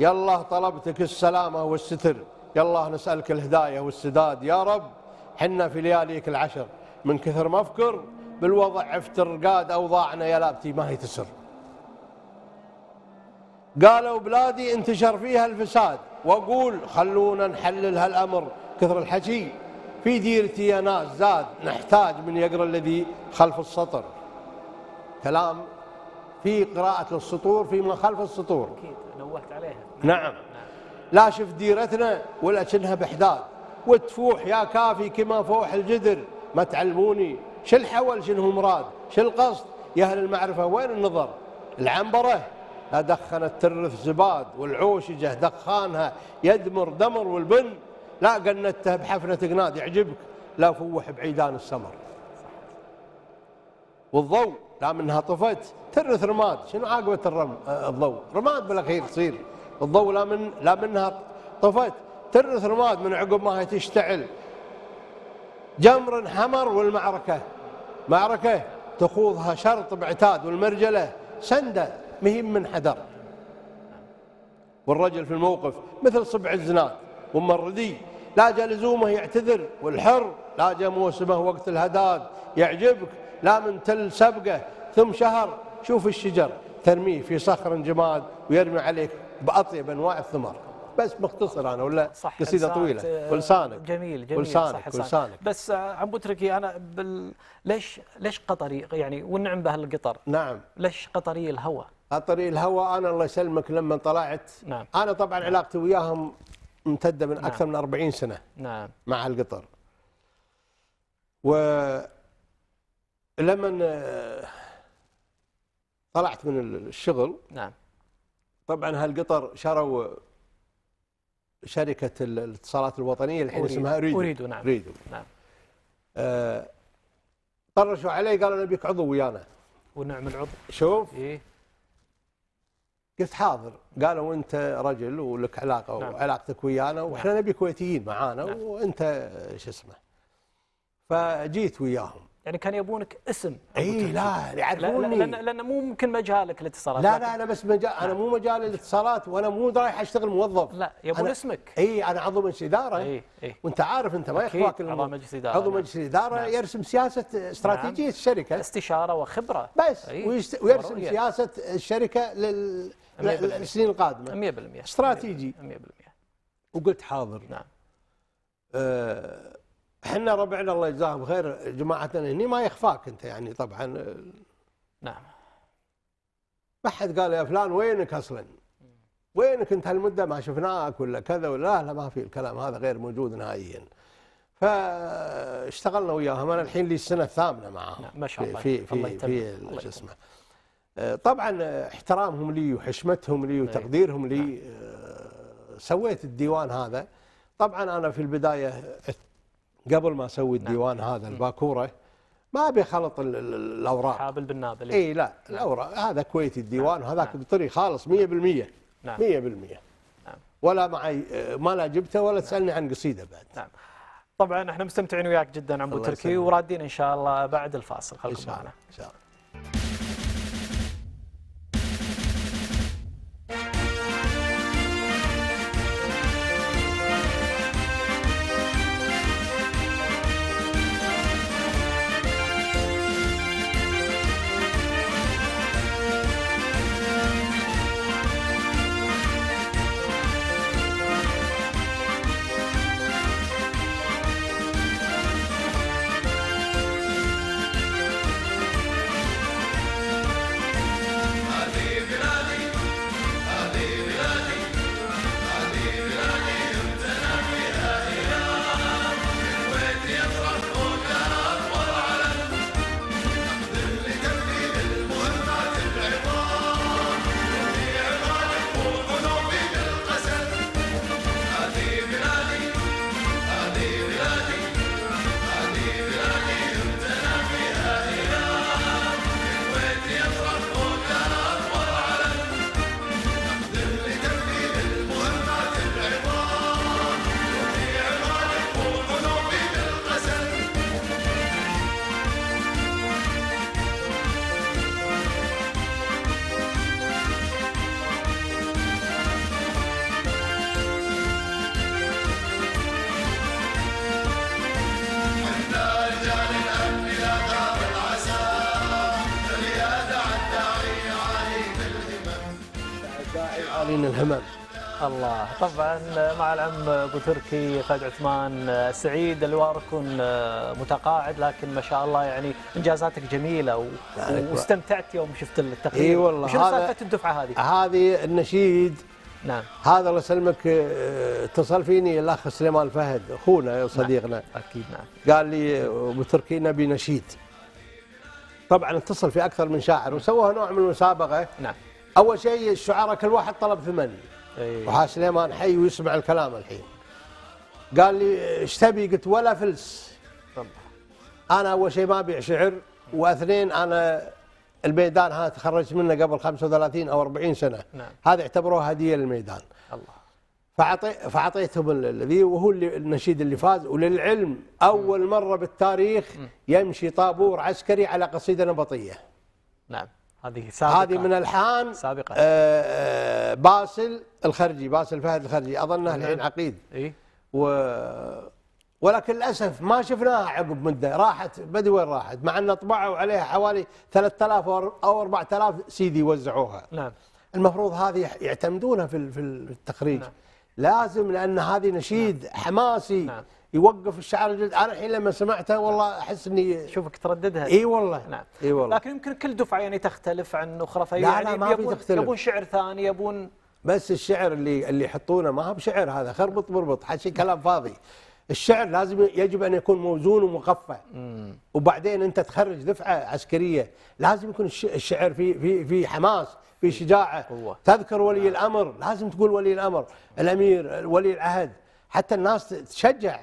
يا الله طلبتك السلامه والستر يا الله نسالك الهدايه والسداد يا رب حنا في لياليك العشر من كثر ما افكر بالوضع عفت الرقاد اوضاعنا يا لابتي ما هي تسر قالوا بلادي انتشر فيها الفساد واقول خلونا نحلل هالامر كثر الحكي في ديرتي يا ناس زاد نحتاج من يقرا الذي خلف السطر كلام في قراءة السطور فيما خلف السطور أكيد نوهت عليها نعم لا شف ديرتنا ولا كنها بحداد وتفوح يا كافي كما فوح الجدر ما تعلموني شو الحول شنو المراد شو القصد يا أهل المعرفة وين النظر العنبرة دخنت ترث زباد والعوشجة دخانها يدمر دمر والبن لا قنته بحفنة قناد يعجبك لا فوح بعيدان السمر والضوء لا منها طفت ترث رماد شنو عاقبه الرم الضوء رماد بالاخير تصير الضوء لا من لا منها طفت ترث رماد من عقب ما هي تشتعل جمر حمر والمعركة معركة تخوضها شرط بعتاد والمرجلة سندة مهم من حذر والرجل في الموقف مثل صبع الزناد ومردي لا جاء لزومه يعتذر والحر لا جاء موسمه وقت الهداد يعجبك لا من تل سبقه ثم شهر شوف الشجر ترميه في صخر جماد ويرمي عليك بأطيب أنواع الثمر بس مختصر انا ولا صح قصيده طويله آه، ولسانك جميل جميل ولسانك صح بس عم تركي انا بال... ليش ليش قطري يعني والنعم بهالقطر نعم ليش قطري الهوى قطري الهوى انا الله يسلمك لما طلعت نعم انا طبعا نعم. علاقتي وياهم ممتده من نعم. اكثر من 40 سنه نعم مع القطر لما آه، طلعت من الشغل نعم طبعا هالقطر شروا شركه الاتصالات الوطنيه الحين اسمها ريدو ريدو نعم ريدو نعم آه، طرشوا علي قالوا نبيك عضو ويانا ونعم العضو شوف إيه؟ قلت حاضر قالوا انت رجل ولك علاقه نعم. وعلاقتك ويانا نعم. واحنا نعم. نبي كويتيين معانا نعم. وانت شو اسمه فجيت وياهم يعني كان يبونك اسم اي لا يعرفوني لان لان مو ممكن مجالك الاتصالات لا لا انا بس مجال انا مو مجال الاتصالات وانا مو رايح اشتغل موظف لا يبون اسمك اي انا عضو مجلس اداره اي اي وانت عارف انت ما يخفاك عضو مجلس اداره عضو مجلس نعم. اداره نعم. يرسم سياسه استراتيجيه نعم. الشركه استشاره وخبره بس أيه. ويرسم ورؤية. سياسه الشركه للسنين القادمه 100% استراتيجي 100% وقلت حاضر نعم أه احنا ربعنا الله يجزاهم خير جماعتنا هني ما يخفاك انت يعني طبعا نعم ما حد قال يا فلان وينك اصلا؟ وينك انت هالمده ما شفناك ولا كذا ولا لا, لا ما في الكلام هذا غير موجود نهائيا. فاشتغلنا وياهم انا الحين لي السنه الثامنه معاهم نعم ما شاء الله في في في شو اسمه آه، طبعا احترامهم لي وحشمتهم لي طيب. وتقديرهم لي نعم. آه، سويت الديوان هذا طبعا انا في البدايه قبل ما اسوي نعم. الديوان نعم. هذا الباكوره ما ابي خلط الاوراق حابل بالنابل اي لا نعم. الاوراق هذا كويتي الديوان نعم. وهذاك نعم. بطري خالص 100% نعم 100% نعم ولا معي ما لا جبته ولا نعم. تسالني عن قصيده بعد نعم طبعا احنا مستمتعين وياك جدا عمو تركي ورادين ان شاء الله بعد الفاصل خليكم معنا ان شاء الله طبعا مع العم ابو تركي خالد عثمان سعيد الوارك متقاعد لكن ما شاء الله يعني انجازاتك جميله و... واستمتعت يوم شفت التقرير اي والله شنو سالفه الدفعه هذه؟ هذه النشيد نعم هذا الله يسلمك آه، اتصل فيني الاخ سليمان فهد اخونا وصديقنا نعم. اكيد نعم قال لي ابو تركي نبي نشيد طبعا اتصل في اكثر من شاعر وسووها نوع من المسابقه نعم اول شيء الشعراء كل واحد طلب ثمن إيه. وحا وها سليمان حي ويسمع الكلام الحين قال لي ايش تبي قلت ولا فلس انا اول شيء ما ابيع شعر واثنين انا الميدان هذا تخرجت منه قبل 35 او 40 سنه نعم. هذا اعتبروه هديه للميدان الله فعطي فاعطيتهم الذي وهو اللي النشيد اللي فاز وللعلم اول مره بالتاريخ يمشي طابور عسكري على قصيده نبطيه نعم هذه سابقة هذه من الحان سابقة آه،, آه باسل الخرجي باسل فهد الخرجي اظنه الحين إيه. عقيد اي و ولكن للاسف ما شفناها عقب مده راحت بدي وين راحت مع ان طبعوا عليها حوالي 3000 او 4000 سي دي وزعوها نعم المفروض هذه يعتمدونها في التخريج نعم. لازم لان هذه نشيد نعم. حماسي نعم. يوقف الشعر الجلد انا الحين لما سمعتها والله احس اني شوفك ترددها اي والله نعم اي والله لكن يمكن كل دفعه يعني تختلف عن اخرى فهي لا يعني لا ما في تختلف يبون شعر ثاني يبون بس الشعر اللي اللي يحطونه ما هو بشعر هذا خربط بربط حكي كلام فاضي الشعر لازم يجب ان يكون موزون ومقفى وبعدين انت تخرج دفعه عسكريه لازم يكون الشعر في في في حماس في شجاعه قوة. تذكر ولي نعم. الامر لازم تقول ولي الامر الامير ولي العهد حتى الناس تشجع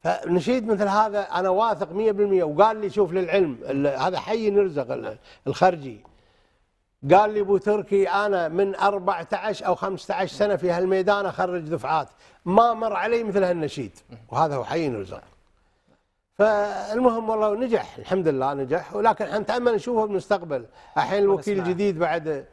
فنشيد مثل هذا انا واثق 100% وقال لي شوف للعلم هذا حي نرزق الخرجي قال لي ابو تركي انا من 14 او 15 سنه في هالميدان اخرج دفعات ما مر علي مثل هالنشيد وهذا هو حي نرزق فالمهم والله نجح الحمد لله نجح ولكن احنا نتامل نشوفه بالمستقبل الحين الوكيل الجديد بعد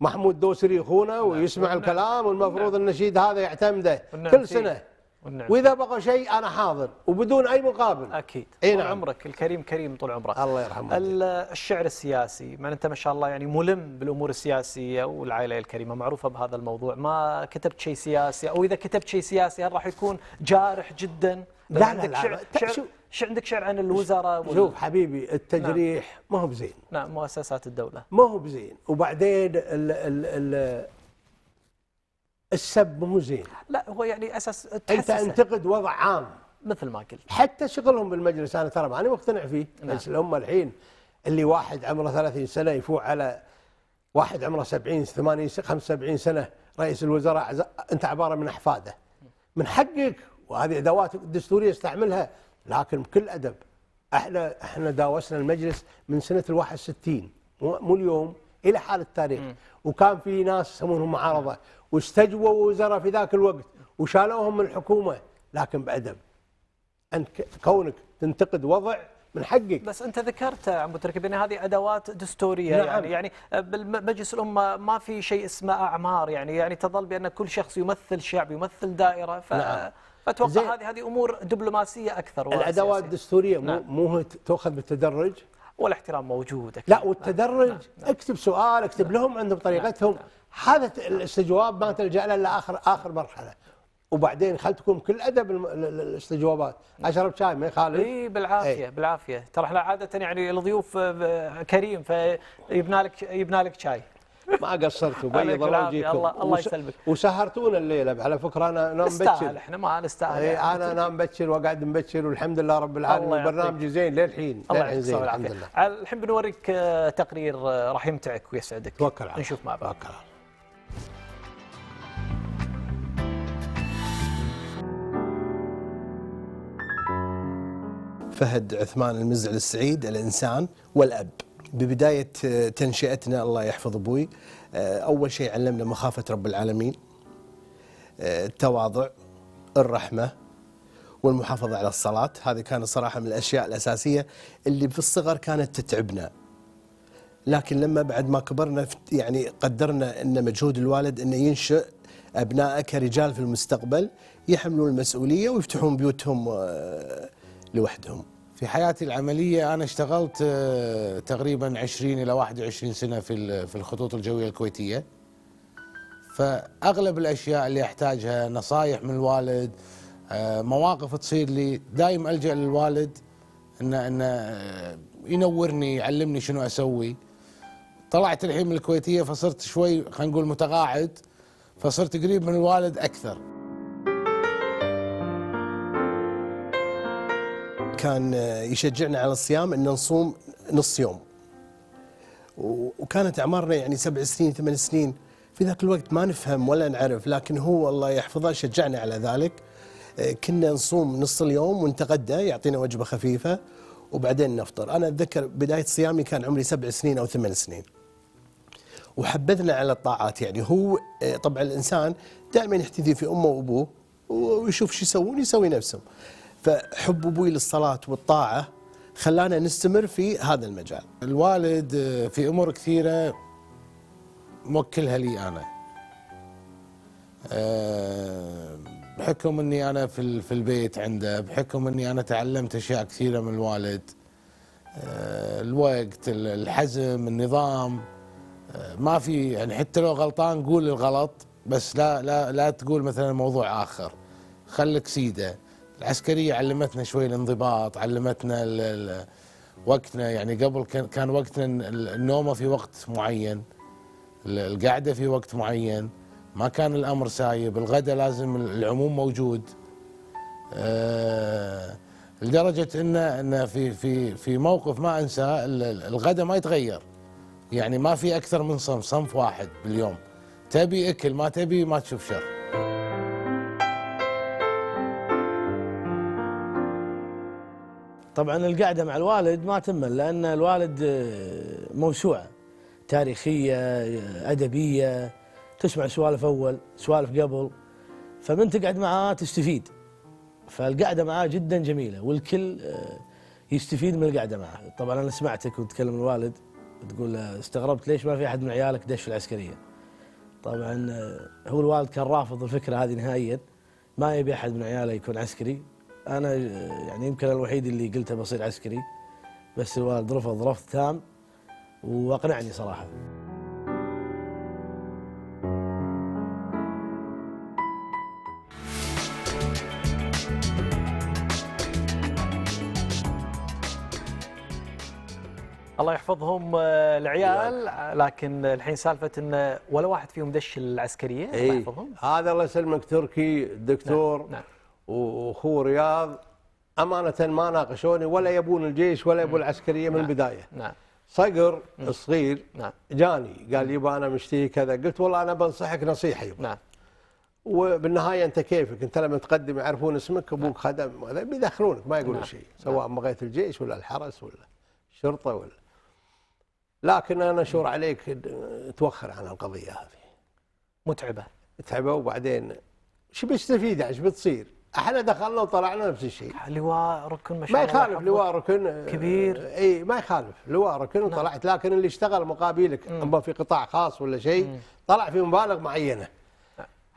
محمود دوسري اخونا نعم. ويسمع نعم. الكلام والمفروض نعم. النشيد هذا يعتمده كل سنه والنعم. واذا بقى شيء انا حاضر وبدون اي مقابل اكيد إيه نعم. عمرك الكريم كريم طول عمرك الله يرحمه الشعر السياسي ما انت ما شاء الله يعني ملم بالامور السياسيه والعائله الكريمه معروفه بهذا الموضوع ما كتبت شيء سياسي او اذا كتبت شيء سياسي هل راح يكون جارح جدا لا طيب لا عندك لا, لا. شعر, شو عندك شعر عن الوزراء وال... شوف حبيبي نعم. التجريح نعم. ما هو بزين نعم مؤسسات الدوله ما هو بزين وبعدين ال ال ال السب مو زين لا هو يعني اساس انت انتقد وضع عام مثل ما قلت حتى شغلهم بالمجلس انا ترى ماني مقتنع فيه نعم. بس هم الحين اللي واحد عمره 30 سنه يفوق على واحد عمره 70 80 75 سنه رئيس الوزراء انت عباره من احفاده من حقك وهذه ادوات دستوريه استعملها لكن بكل ادب احنا احنا داوسنا المجلس من سنه ال 61 مو اليوم الى حال التاريخ وكان في ناس يسمونهم معارضه واستجوبوا وزراء في ذاك الوقت وشالوهم من الحكومه لكن بادب انت كونك تنتقد وضع من حقك بس انت ذكرت عم تركب ان هذه ادوات دستوريه يعني. نعم. يعني يعني آه، بالمجلس الامه ما في شيء اسمه اعمار يعني يعني تظل بان كل شخص يمثل شعب يمثل دائره ف نعم. فاتوقع هذه هذه امور دبلوماسيه اكثر الادوات الدستوريه نعم. مو تؤخذ بالتدرج والاحترام موجود أكيد. لا والتدرج نعم. نعم. اكتب سؤال اكتب نعم. لهم عندهم نعم. طريقتهم نعم. نعم. هذا الاستجواب ما تلجا له الا اخر اخر مرحله وبعدين خل تكون بكل ادب الاستجوابات اشرب شاي ما يخالف اي بالعافيه ايه بالعافيه ترى احنا عاده يعني الضيوف آه، كريم فيبنى لك يبنى لك شاي ما قصرتوا بيض الله وجيكم الله الله يسلمك وسهرتونا الليله على فكره انا نام بكر احنا ما نستاهل ايه انا يعني. نام بكر واقعد مبكر والحمد لله رب العالمين البرنامج زين للحين الله للحين زين الحمد لله الحين بنوريك آه، تقرير آه، راح يمتعك ويسعدك توكل على الله نشوف مع بعض توكل على الله فهد عثمان المزعل السعيد الإنسان والأب ببداية آه، تنشئتنا الله يحفظ أبوي آه، أول شيء علمنا مخافة رب العالمين آه، التواضع الرحمة والمحافظة على الصلاة هذه كانت صراحة من الأشياء الأساسية اللي في الصغر كانت تتعبنا لكن لما بعد ما كبرنا يعني قدرنا ان مجهود الوالد انه ينشئ ابنائه كرجال في المستقبل يحملون المسؤوليه ويفتحون بيوتهم آه، لوحدهم. في حياتي العمليه انا اشتغلت آه، تقريبا 20 الى 21 سنه في في الخطوط الجويه الكويتيه. فاغلب الاشياء اللي احتاجها نصايح من الوالد آه، مواقف تصير لي دايم الجا للوالد انه انه ينورني يعلمني شنو اسوي طلعت الحين من الكويتيه فصرت شوي خلينا نقول متقاعد فصرت قريب من الوالد اكثر كان يشجعنا على الصيام ان نصوم نص يوم وكانت اعمارنا يعني سبع سنين ثمان سنين في ذاك الوقت ما نفهم ولا نعرف لكن هو الله يحفظه شجعنا على ذلك كنا نصوم نص اليوم ونتغدى يعطينا وجبه خفيفه وبعدين نفطر انا اتذكر بدايه صيامي كان عمري سبع سنين او ثمان سنين وحبذنا على الطاعات يعني هو آه، طبعا الإنسان دائما يحتذي في أمه وأبوه ويشوف شو يسوون يسوي نفسهم فحب أبوي للصلاة والطاعة خلانا نستمر في هذا المجال الوالد آه، في أمور كثيرة موكلها لي أنا آه، بحكم أني أنا في البيت عنده بحكم أني أنا تعلمت أشياء كثيرة من الوالد الوقت الحزم النظام ما في يعني حتى لو غلطان قول الغلط بس لا لا لا تقول مثلا موضوع اخر خلك سيده العسكريه علمتنا شوي الانضباط علمتنا الـ الـ وقتنا يعني قبل كان كان وقتنا النومه في وقت معين القعده في وقت معين ما كان الامر سايب الغداء لازم العموم موجود أه لدرجه ان ان في في في موقف ما انساه الغداء ما يتغير يعني ما في اكثر من صنف صنف واحد باليوم تبي اكل ما تبي ما تشوف شر طبعا القعده مع الوالد ما تمل لان الوالد آه، موسوعه تاريخيه آه، ادبيه تسمع سوالف اول سوالف قبل فمن تقعد معاه تستفيد فالقعده معاه جدا جميله والكل آه، يستفيد من القعده معاه طبعا انا سمعتك وتكلم الوالد تقول استغربت ليش ما في احد من عيالك دش في العسكريه طبعا آه، هو الوالد كان رافض الفكره هذه نهائيا ما يبي احد من عياله يكون عسكري انا آه، يعني يمكن الوحيد اللي قلت بصير عسكري بس الوالد رفض رفض تام واقنعني صراحه الله يحفظهم آه، العيال لكن الحين سالفه ان ولا واحد فيهم دش العسكريه الله إيه يحفظهم هذا الله يسلمك تركي دكتور نعم. نعم. رياض امانه ما ناقشوني ولا يبون الجيش ولا يبون العسكريه من نعم. البدايه نعم. صقر الصغير نعم. جاني قال يبا انا مشتهي كذا قلت والله انا بنصحك نصيحه يبا نعم. وبالنهايه انت كيفك انت لما تقدم يعرفون اسمك نعم. ابوك خدم بيدخلونك ما يقولون نعم. شيء سواء بغيت نعم. الجيش ولا الحرس ولا الشرطه ولا لكن انا اشور عليك توخر عن القضيه هذه متعبه متعبه وبعدين شو بيستفيد ايش بتصير؟ احنا دخلنا وطلعنا نفس الشيء لواء ركن ما ما يخالف لواء ركن كبير اي ما يخالف لواء ركن وطلعت نعم. لكن اللي اشتغل مقابلك اما في قطاع خاص ولا شيء طلع في مبالغ معينه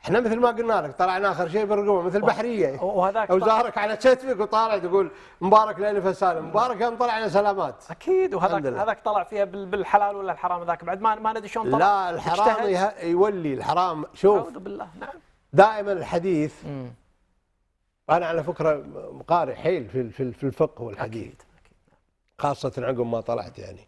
احنا مثل ما قلنا لك طلعنا اخر شيء بالرقم مثل بحريه وهذاك وزارك على كتفك وطالع تقول مبارك لالف سالم مبارك يوم طلعنا سلامات اكيد وهذاك هذاك طلع فيها بالحلال ولا الحرام ذاك بعد ما ما ندري شلون طلع لا الحرام يولي الحرام شوف اعوذ بالله نعم دائما الحديث مم. انا على فكره قارئ حيل في في الفقه والحديث أكيد. أكيد. نعم. خاصه عقب ما طلعت يعني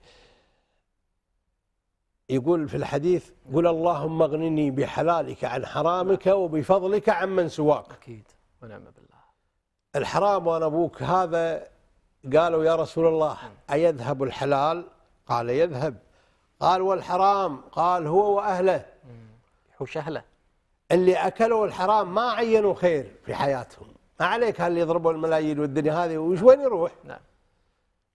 يقول في الحديث قل اللهم اغنني بحلالك عن حرامك نعم. وبفضلك عن من سواك أكيد ونعم بالله الحرام وأنا أبوك هذا قالوا يا رسول الله نعم. أيذهب الحلال قال يذهب قال والحرام قال هو وأهله حوش أهله اللي أكلوا الحرام ما عينوا خير في حياتهم ما عليك هاللي يضربوا الملايين والدنيا هذه وش وين يروح نعم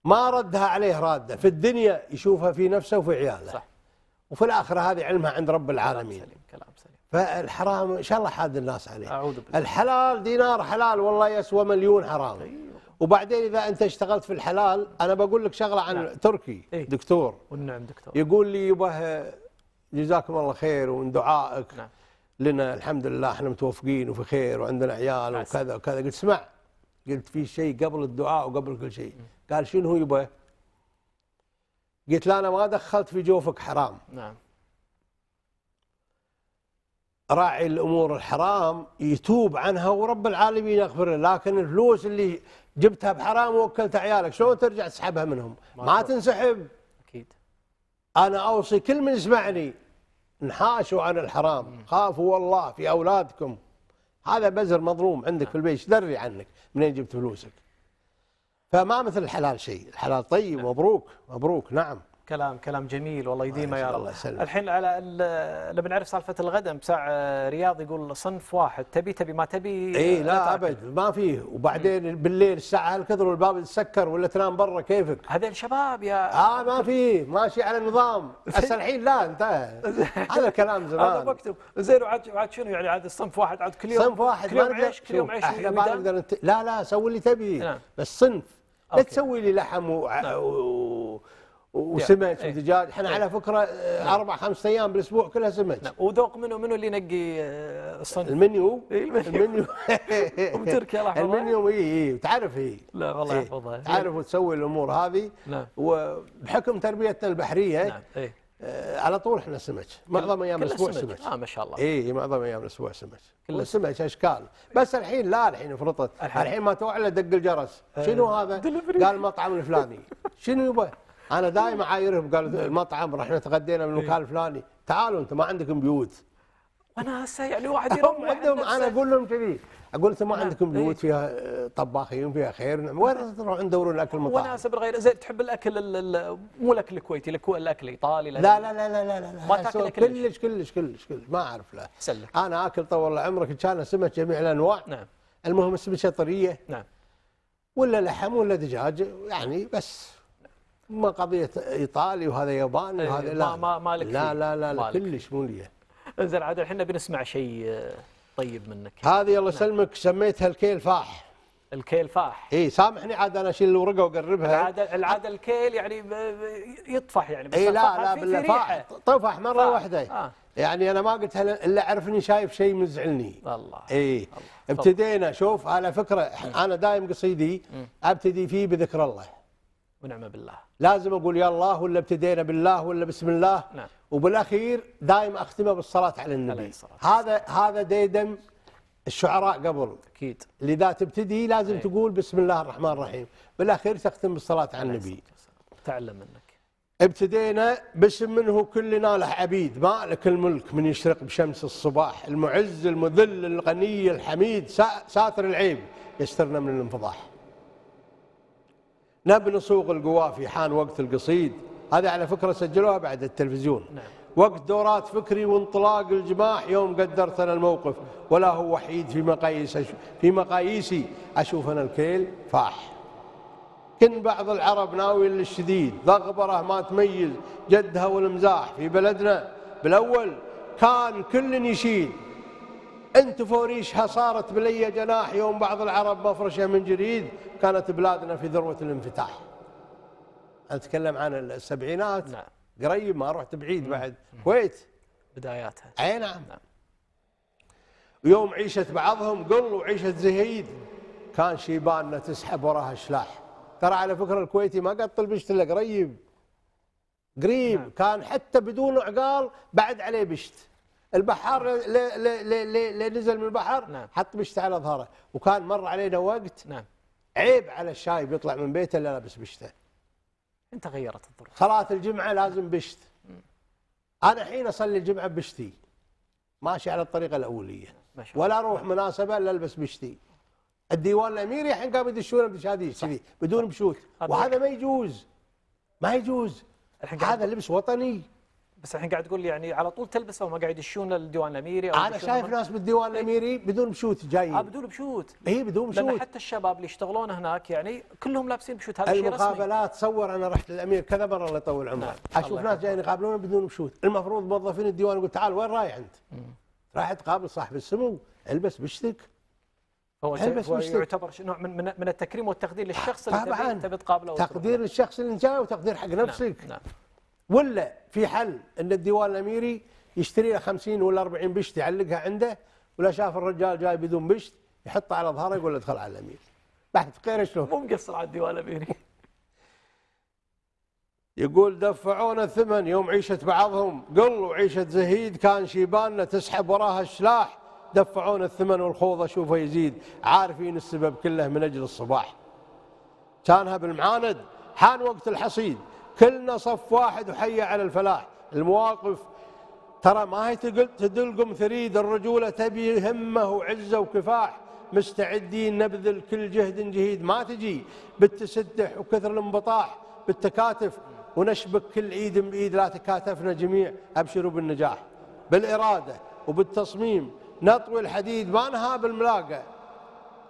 ما ردها عليه رادة في الدنيا يشوفها في نفسه وفي عياله صح وفي الآخرة هذه علمها عند رب العالمين كلام سليم كلام سليم فالحرام إن شاء الله حاد الناس عليه أعوذ بالله الحلال دينار حلال والله يسوى مليون حرام أيوه. وبعدين إذا أنت اشتغلت في الحلال أنا بقول لك شغلة عن نعم. تركي أيه؟ دكتور والنعم دكتور يقول لي يبه جزاكم الله خير ومن دعائك نعم. لنا الحمد لله احنا متوفقين وفي خير وعندنا عيال وكذا وكذا قلت اسمع قلت في شيء قبل الدعاء وقبل كل شيء قال شنو هو يبه قلت له أنا ما دخلت في جوفك حرام نعم راعي الأمور الحرام يتوب عنها ورب العالمين يغفر له لكن الفلوس اللي جبتها بحرام ووكلت عيالك شلون ترجع تسحبها منهم ما, ما تنسحب أكيد أنا أوصي كل من يسمعني انحاشوا عن الحرام مم. خافوا والله في أولادكم هذا بزر مظلوم عندك نعم. في البيت دري عنك منين جبت فلوسك فما مثل الحلال شيء الحلال طيب نعم. مبروك مبروك نعم كلام كلام جميل والله يديمه يا رب الله يسلم. الحين على نبي نعرف سالفه الغدم بساع آه، رياض يقول صنف واحد تبي تبي ما تبي آه، اي لا, ابد ما فيه وبعدين م. بالليل الساعه هالكثر والباب يتسكر ولا تنام برا كيفك هذول شباب يا اه ما فيه ماشي على النظام [laughs] هسه الحين لا انتهى [laughs] هذا الكلام زمان هذا بكتب زين وعاد وعاد شنو يعني عاد صنف واحد عاد كل يوم صنف واحد كل يوم عيش كل يوم عيش لا لا سوي اللي تبي نعم. بس صنف لا تسوي لي لحم و... نعم. و... وسمك إيه. ودجاج احنا إيه. على فكره آه، نعم. اربع خمس ايام بالاسبوع كلها سمك نعم وذوق منو منو اللي ينقي آه، الصنف المنيو إيه، المنيو ام تركيا الله يحفظها المنيو [laughs] اي اي تعرف هي لا والله يحفظها تعرف وتسوي الامور هذه نعم وبحكم تربيتنا البحريه نعم آه، على طول احنا سمك معظم ايام الاسبوع سمك اه ما شاء الله اي معظم ايام الاسبوع سمك سمك اشكال بس الحين لا الحين فرطت الحين, الحين ما الا دق الجرس آه. شنو هذا؟ قال المطعم الفلاني شنو يبا؟ انا دائما عايرهم قال المطعم رحنا تغدينا من المكان الفلاني تعالوا انتم ما عندكم بيوت انا هسه يعني واحد [laughs] يرمي انا اقول لهم كذي اقول انت ما عندكم بيوت إيه. فيها آه، طباخين فيها خير نعم وين تروحون تدورون الاكل المطاعم؟ وناسه بالغير زين تحب الاكل مو الاكل الكويتي الاكل الايطالي لا لا لا لا لا لا ما تاكل كلش كلش كلش كلش ما اعرف لا لك انا اكل طول عمرك كان سمك جميع الانواع نعم المهم السمكه طريه نعم ولا لحم ولا دجاج يعني بس ما قضيه ايطالي وهذا ياباني إيه، وهذا لا ما مالك لا لا لا, لا, كلش مو لي زين عاد الحين بنسمع شيء آه، طيب منك هذه الله يسلمك سميتها الكيل فاح الكيل فاح اي سامحني عاد انا اشيل الورقه واقربها العاده العاده الكيل يعني يطفح يعني بس اي لا لا بالله فاح طفح مره واحده آه. يعني انا ما قلتها الا اني شايف شيء مزعلني والله اي ابتدينا شوف على فكره انا دايم قصيدي ابتدي فيه بذكر الله ونعم بالله لازم اقول يا الله ولا ابتدينا بالله ولا بسم الله نعم. وبالاخير دائما اختمها بالصلاه على النبي هذا هذا ديدم الشعراء قبل اكيد اللي اذا تبتدي لازم أيه. تقول بسم الله الرحمن الرحيم بالاخير تختم بالصلاه على النبي تعلم منك ابتدينا باسم منه كلنا له عبيد مالك الملك من يشرق بشمس الصباح المعز المذل الغني الحميد ساتر العيب يسترنا من الانفضاح نبل نسوق القوافي حان وقت القصيد هذه على فكرة سجلوها بعد التلفزيون نعم. وقت دورات فكري وانطلاق الجماح يوم قدرت أنا الموقف ولا هو وحيد في مقاييس في مقاييسي أشوف أنا الكيل فاح كن بعض العرب ناوي للشديد ضغبرة ما تميز جدها والمزاح في بلدنا بالأول كان كل يشيد انت فوريشها صارت بلي جناح يوم بعض العرب مفرشه من جريد كانت بلادنا في ذروه الانفتاح اتكلم عن السبعينات نعم قريب ما رحت بعيد بعد الكويت بداياتها اي نعم, نعم. ويوم عيشة بعضهم قل وعيشة زهيد كان شيباننا تسحب وراها شلاح ترى على فكرة الكويتي ما قد طلبشت إلا قريب قريب نعم. كان حتى بدون عقال بعد عليه بشت البحار اللي نزل من البحر نعم. حط بشته على ظهره وكان مر علينا وقت نعم عيب على الشايب يطلع من بيته الا لابس بشته انت غيرت الظروف صلاه الجمعه لازم بشت انا الحين اصلي الجمعه بشتي ماشي على الطريقه الاوليه ولا اروح مناسبه الا البس بشتي الديوان الاميري الحين قام يدشون بشاديش كذي بدون بشوت وهذا ما يجوز ما يجوز هذا لبس وطني بس الحين قاعد تقول يعني على طول تلبسه وما قاعد يشون الديوان الاميري أو انا شايف ناس بالديوان إيه. الاميري بدون بشوت جايين آه بدون بشوت اي بدون بشوت لان حتى الشباب اللي يشتغلون هناك يعني كلهم لابسين بشوت هذا شيء رسمي المقابلات صور انا رحت للامير كذا مره الله يطول نعم. عمرك اشوف ناس جايين يقابلون بدون بشوت المفروض موظفين الديوان يقول تعال وين رايح انت؟ رايح تقابل صاحب السمو البس بشتك هو هو يعتبر نوع من من التكريم والتقدير للشخص اللي تبي تقابله تقدير للشخص اللي جاي وتقدير حق نعم، نفسك نعم. نعم. ولا في حل ان الديوان الاميري يشتري له 50 ولا 40 بشت يعلقها عنده ولا شاف الرجال جاي بدون بشت يحطه على ظهره يقول له ادخل على الامير بعد غير شلون مو مقصر على الديوان الاميري [laughs] يقول دفعونا الثمن يوم عيشة بعضهم قل وعيشه زهيد كان شيباننا تسحب وراها السلاح دفعونا الثمن والخوض اشوفه يزيد عارفين السبب كله من أجل الصباح كانها بالمعاند حان وقت الحصيد كلنا صف واحد وحي على الفلاح المواقف ترى ما هي تدلقم ثريد الرجولة تبي همة وعزة وكفاح مستعدين نبذل كل جهد جهيد ما تجي بالتسدح وكثر الانبطاح بالتكاتف ونشبك كل ايد بايد لا تكاتفنا جميع ابشروا بالنجاح بالاراده وبالتصميم نطوي الحديد ما نهاب الملاقه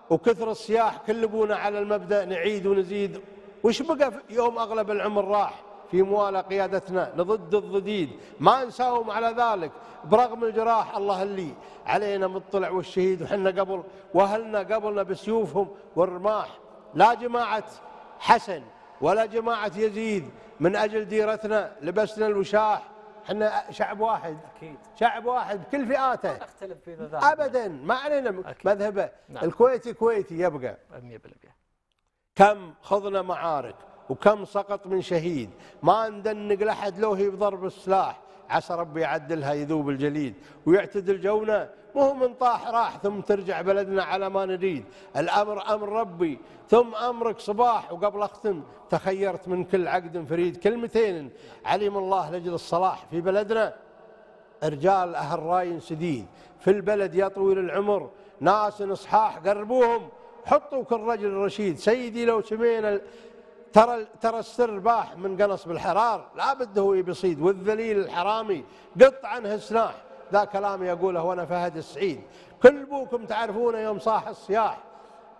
وكثر الصياح كل ابونا على المبدا نعيد ونزيد وش بقى يوم أغلب العمر راح في موالى قيادتنا نضد الضديد ما نساوم على ذلك برغم الجراح الله اللي علينا مطلع والشهيد وحنا قبل وأهلنا قبلنا بسيوفهم والرماح لا جماعة حسن ولا جماعة يزيد من أجل ديرتنا لبسنا الوشاح احنا شعب واحد أكيد. شعب واحد بكل فئاته ما نختلف في ابدا ما علينا مذهبه نعم. الكويتي كويتي يبقى 100% كم خضنا معارك وكم سقط من شهيد ما ندنق لحد هي بضرب السلاح عسى ربي يعدلها يذوب الجليد ويعتدل جونا مو من طاح راح ثم ترجع بلدنا على ما نريد الأمر أمر ربي ثم أمرك صباح وقبل أختم تخيرت من كل عقد فريد كلمتين علم الله لجل الصلاح في بلدنا رجال أهل راي سديد في البلد يا طويل العمر ناس إصحاح قربوهم حطوا كل رجل رشيد سيدي لو سمينا ترى ترى السر باح من قنص بالحرار لابد هو يبصيد والذليل الحرامي قط عنه السلاح ذا كلام يقوله وانا فهد السعيد كل بوكم تعرفونه يوم صاح الصياح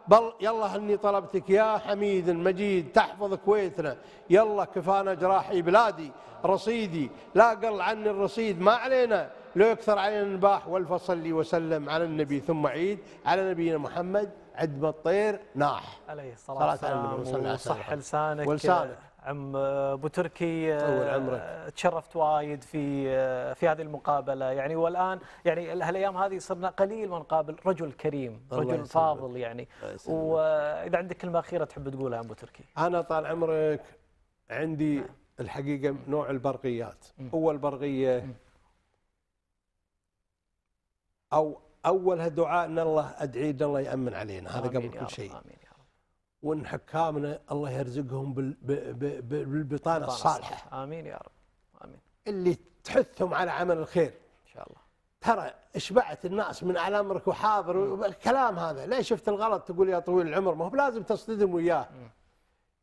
بل يلا اني طلبتك يا حميد المجيد تحفظ كويتنا يلا كفانا جراحي بلادي رصيدي لا قل عني الرصيد ما علينا لو يكثر علينا النباح والفصل وسلم على النبي ثم عيد على نبينا محمد عندما الطير ناح عليه الصلاة والسلام صح لسانك ولسانك عم ابو تركي آه، عمرك تشرفت وايد في آه، في هذه المقابله يعني والان يعني هالايام هذه صرنا قليل ما نقابل رجل كريم رجل فاضل يعني واذا عندك كلمه اخيره تحب تقولها ابو تركي انا طال عمرك عندي نعم. الحقيقه نوع البرقيات اول برقيه او اولها دعاء ان الله ادعي ان الله يامن علينا هذا قبل كل شيء امين يا رب وان حكامنا الله يرزقهم بالبطانه الصالحه امين يا رب امين اللي تحثهم على عمل الخير ان شاء الله ترى اشبعت الناس من على امرك وحاضر الكلام هذا ليه شفت الغلط تقول يا طويل العمر ما هو بلازم تصطدم وياه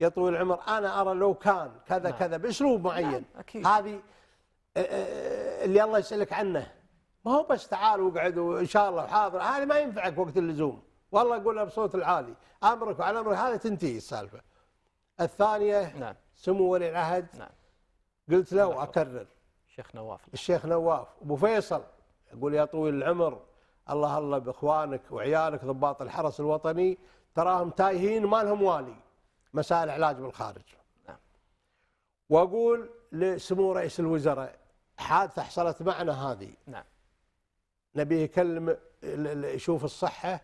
يا طويل العمر انا ارى لو كان كذا نعم. كذا باسلوب معين نعم. اكيد هذه آه، آه، اللي الله يسالك عنه ما هو بس تعال واقعد وان شاء الله وحاضر هذه ما ينفعك وقت اللزوم والله اقولها بصوت العالي امرك وعلى امرك هذا تنتهي السالفه الثانيه نعم سمو ولي العهد نعم قلت له واكرر نعم. الشيخ نواف الشيخ نواف ابو فيصل اقول يا طويل العمر الله الله باخوانك وعيالك ضباط الحرس الوطني تراهم تايهين ما لهم والي مسائل علاج بالخارج نعم. واقول لسمو رئيس الوزراء حادثه حصلت معنا هذه نعم نبي يكلم يشوف الصحه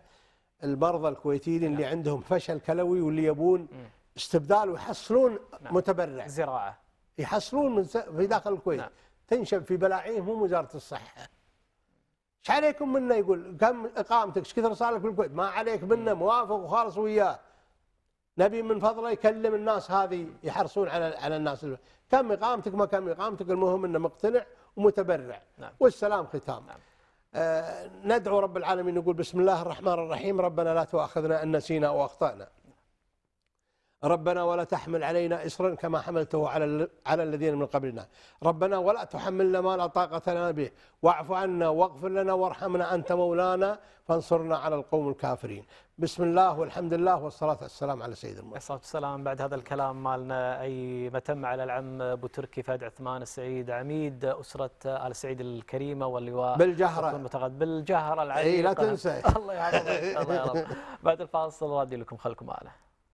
المرضى الكويتيين اللي نعم. عندهم فشل كلوي واللي يبون استبدال ويحصلون نعم. متبرع زراعه يحصلون من في داخل الكويت نعم. تنشب في بلاعينهم وزاره الصحه ايش عليكم منا يقول كم اقامتك ايش كثر صار لك في الكويت ما عليك منا موافق وخالص وياه نبي من فضله يكلم الناس هذه يحرصون على على الناس كم اقامتك ما كم اقامتك المهم انه مقتنع ومتبرع نعم. والسلام ختام نعم. آه، ندعو رب العالمين نقول بسم الله الرحمن الرحيم ربنا لا تؤاخذنا ان نسينا واخطانا ربنا ولا تحمل علينا إصرا كما حملته على على الذين من قبلنا ربنا ولا تحملنا ما لا طاقة لنا به واعف عنا واغفر لنا وارحمنا أنت مولانا فانصرنا على القوم الكافرين بسم الله والحمد لله والصلاة والسلام على سيد المرسلين الصلاة والسلام بعد هذا الكلام مالنا أي متم على العم أبو تركي فهد عثمان السعيد عميد أسرة آل سعيد الكريمة واللواء بالجهرة المتغد بالجهرة العميقة اي لا تنسى الله يعافيك الله يعافيك [laughs] بعد الفاصل راضي لكم خلكم معنا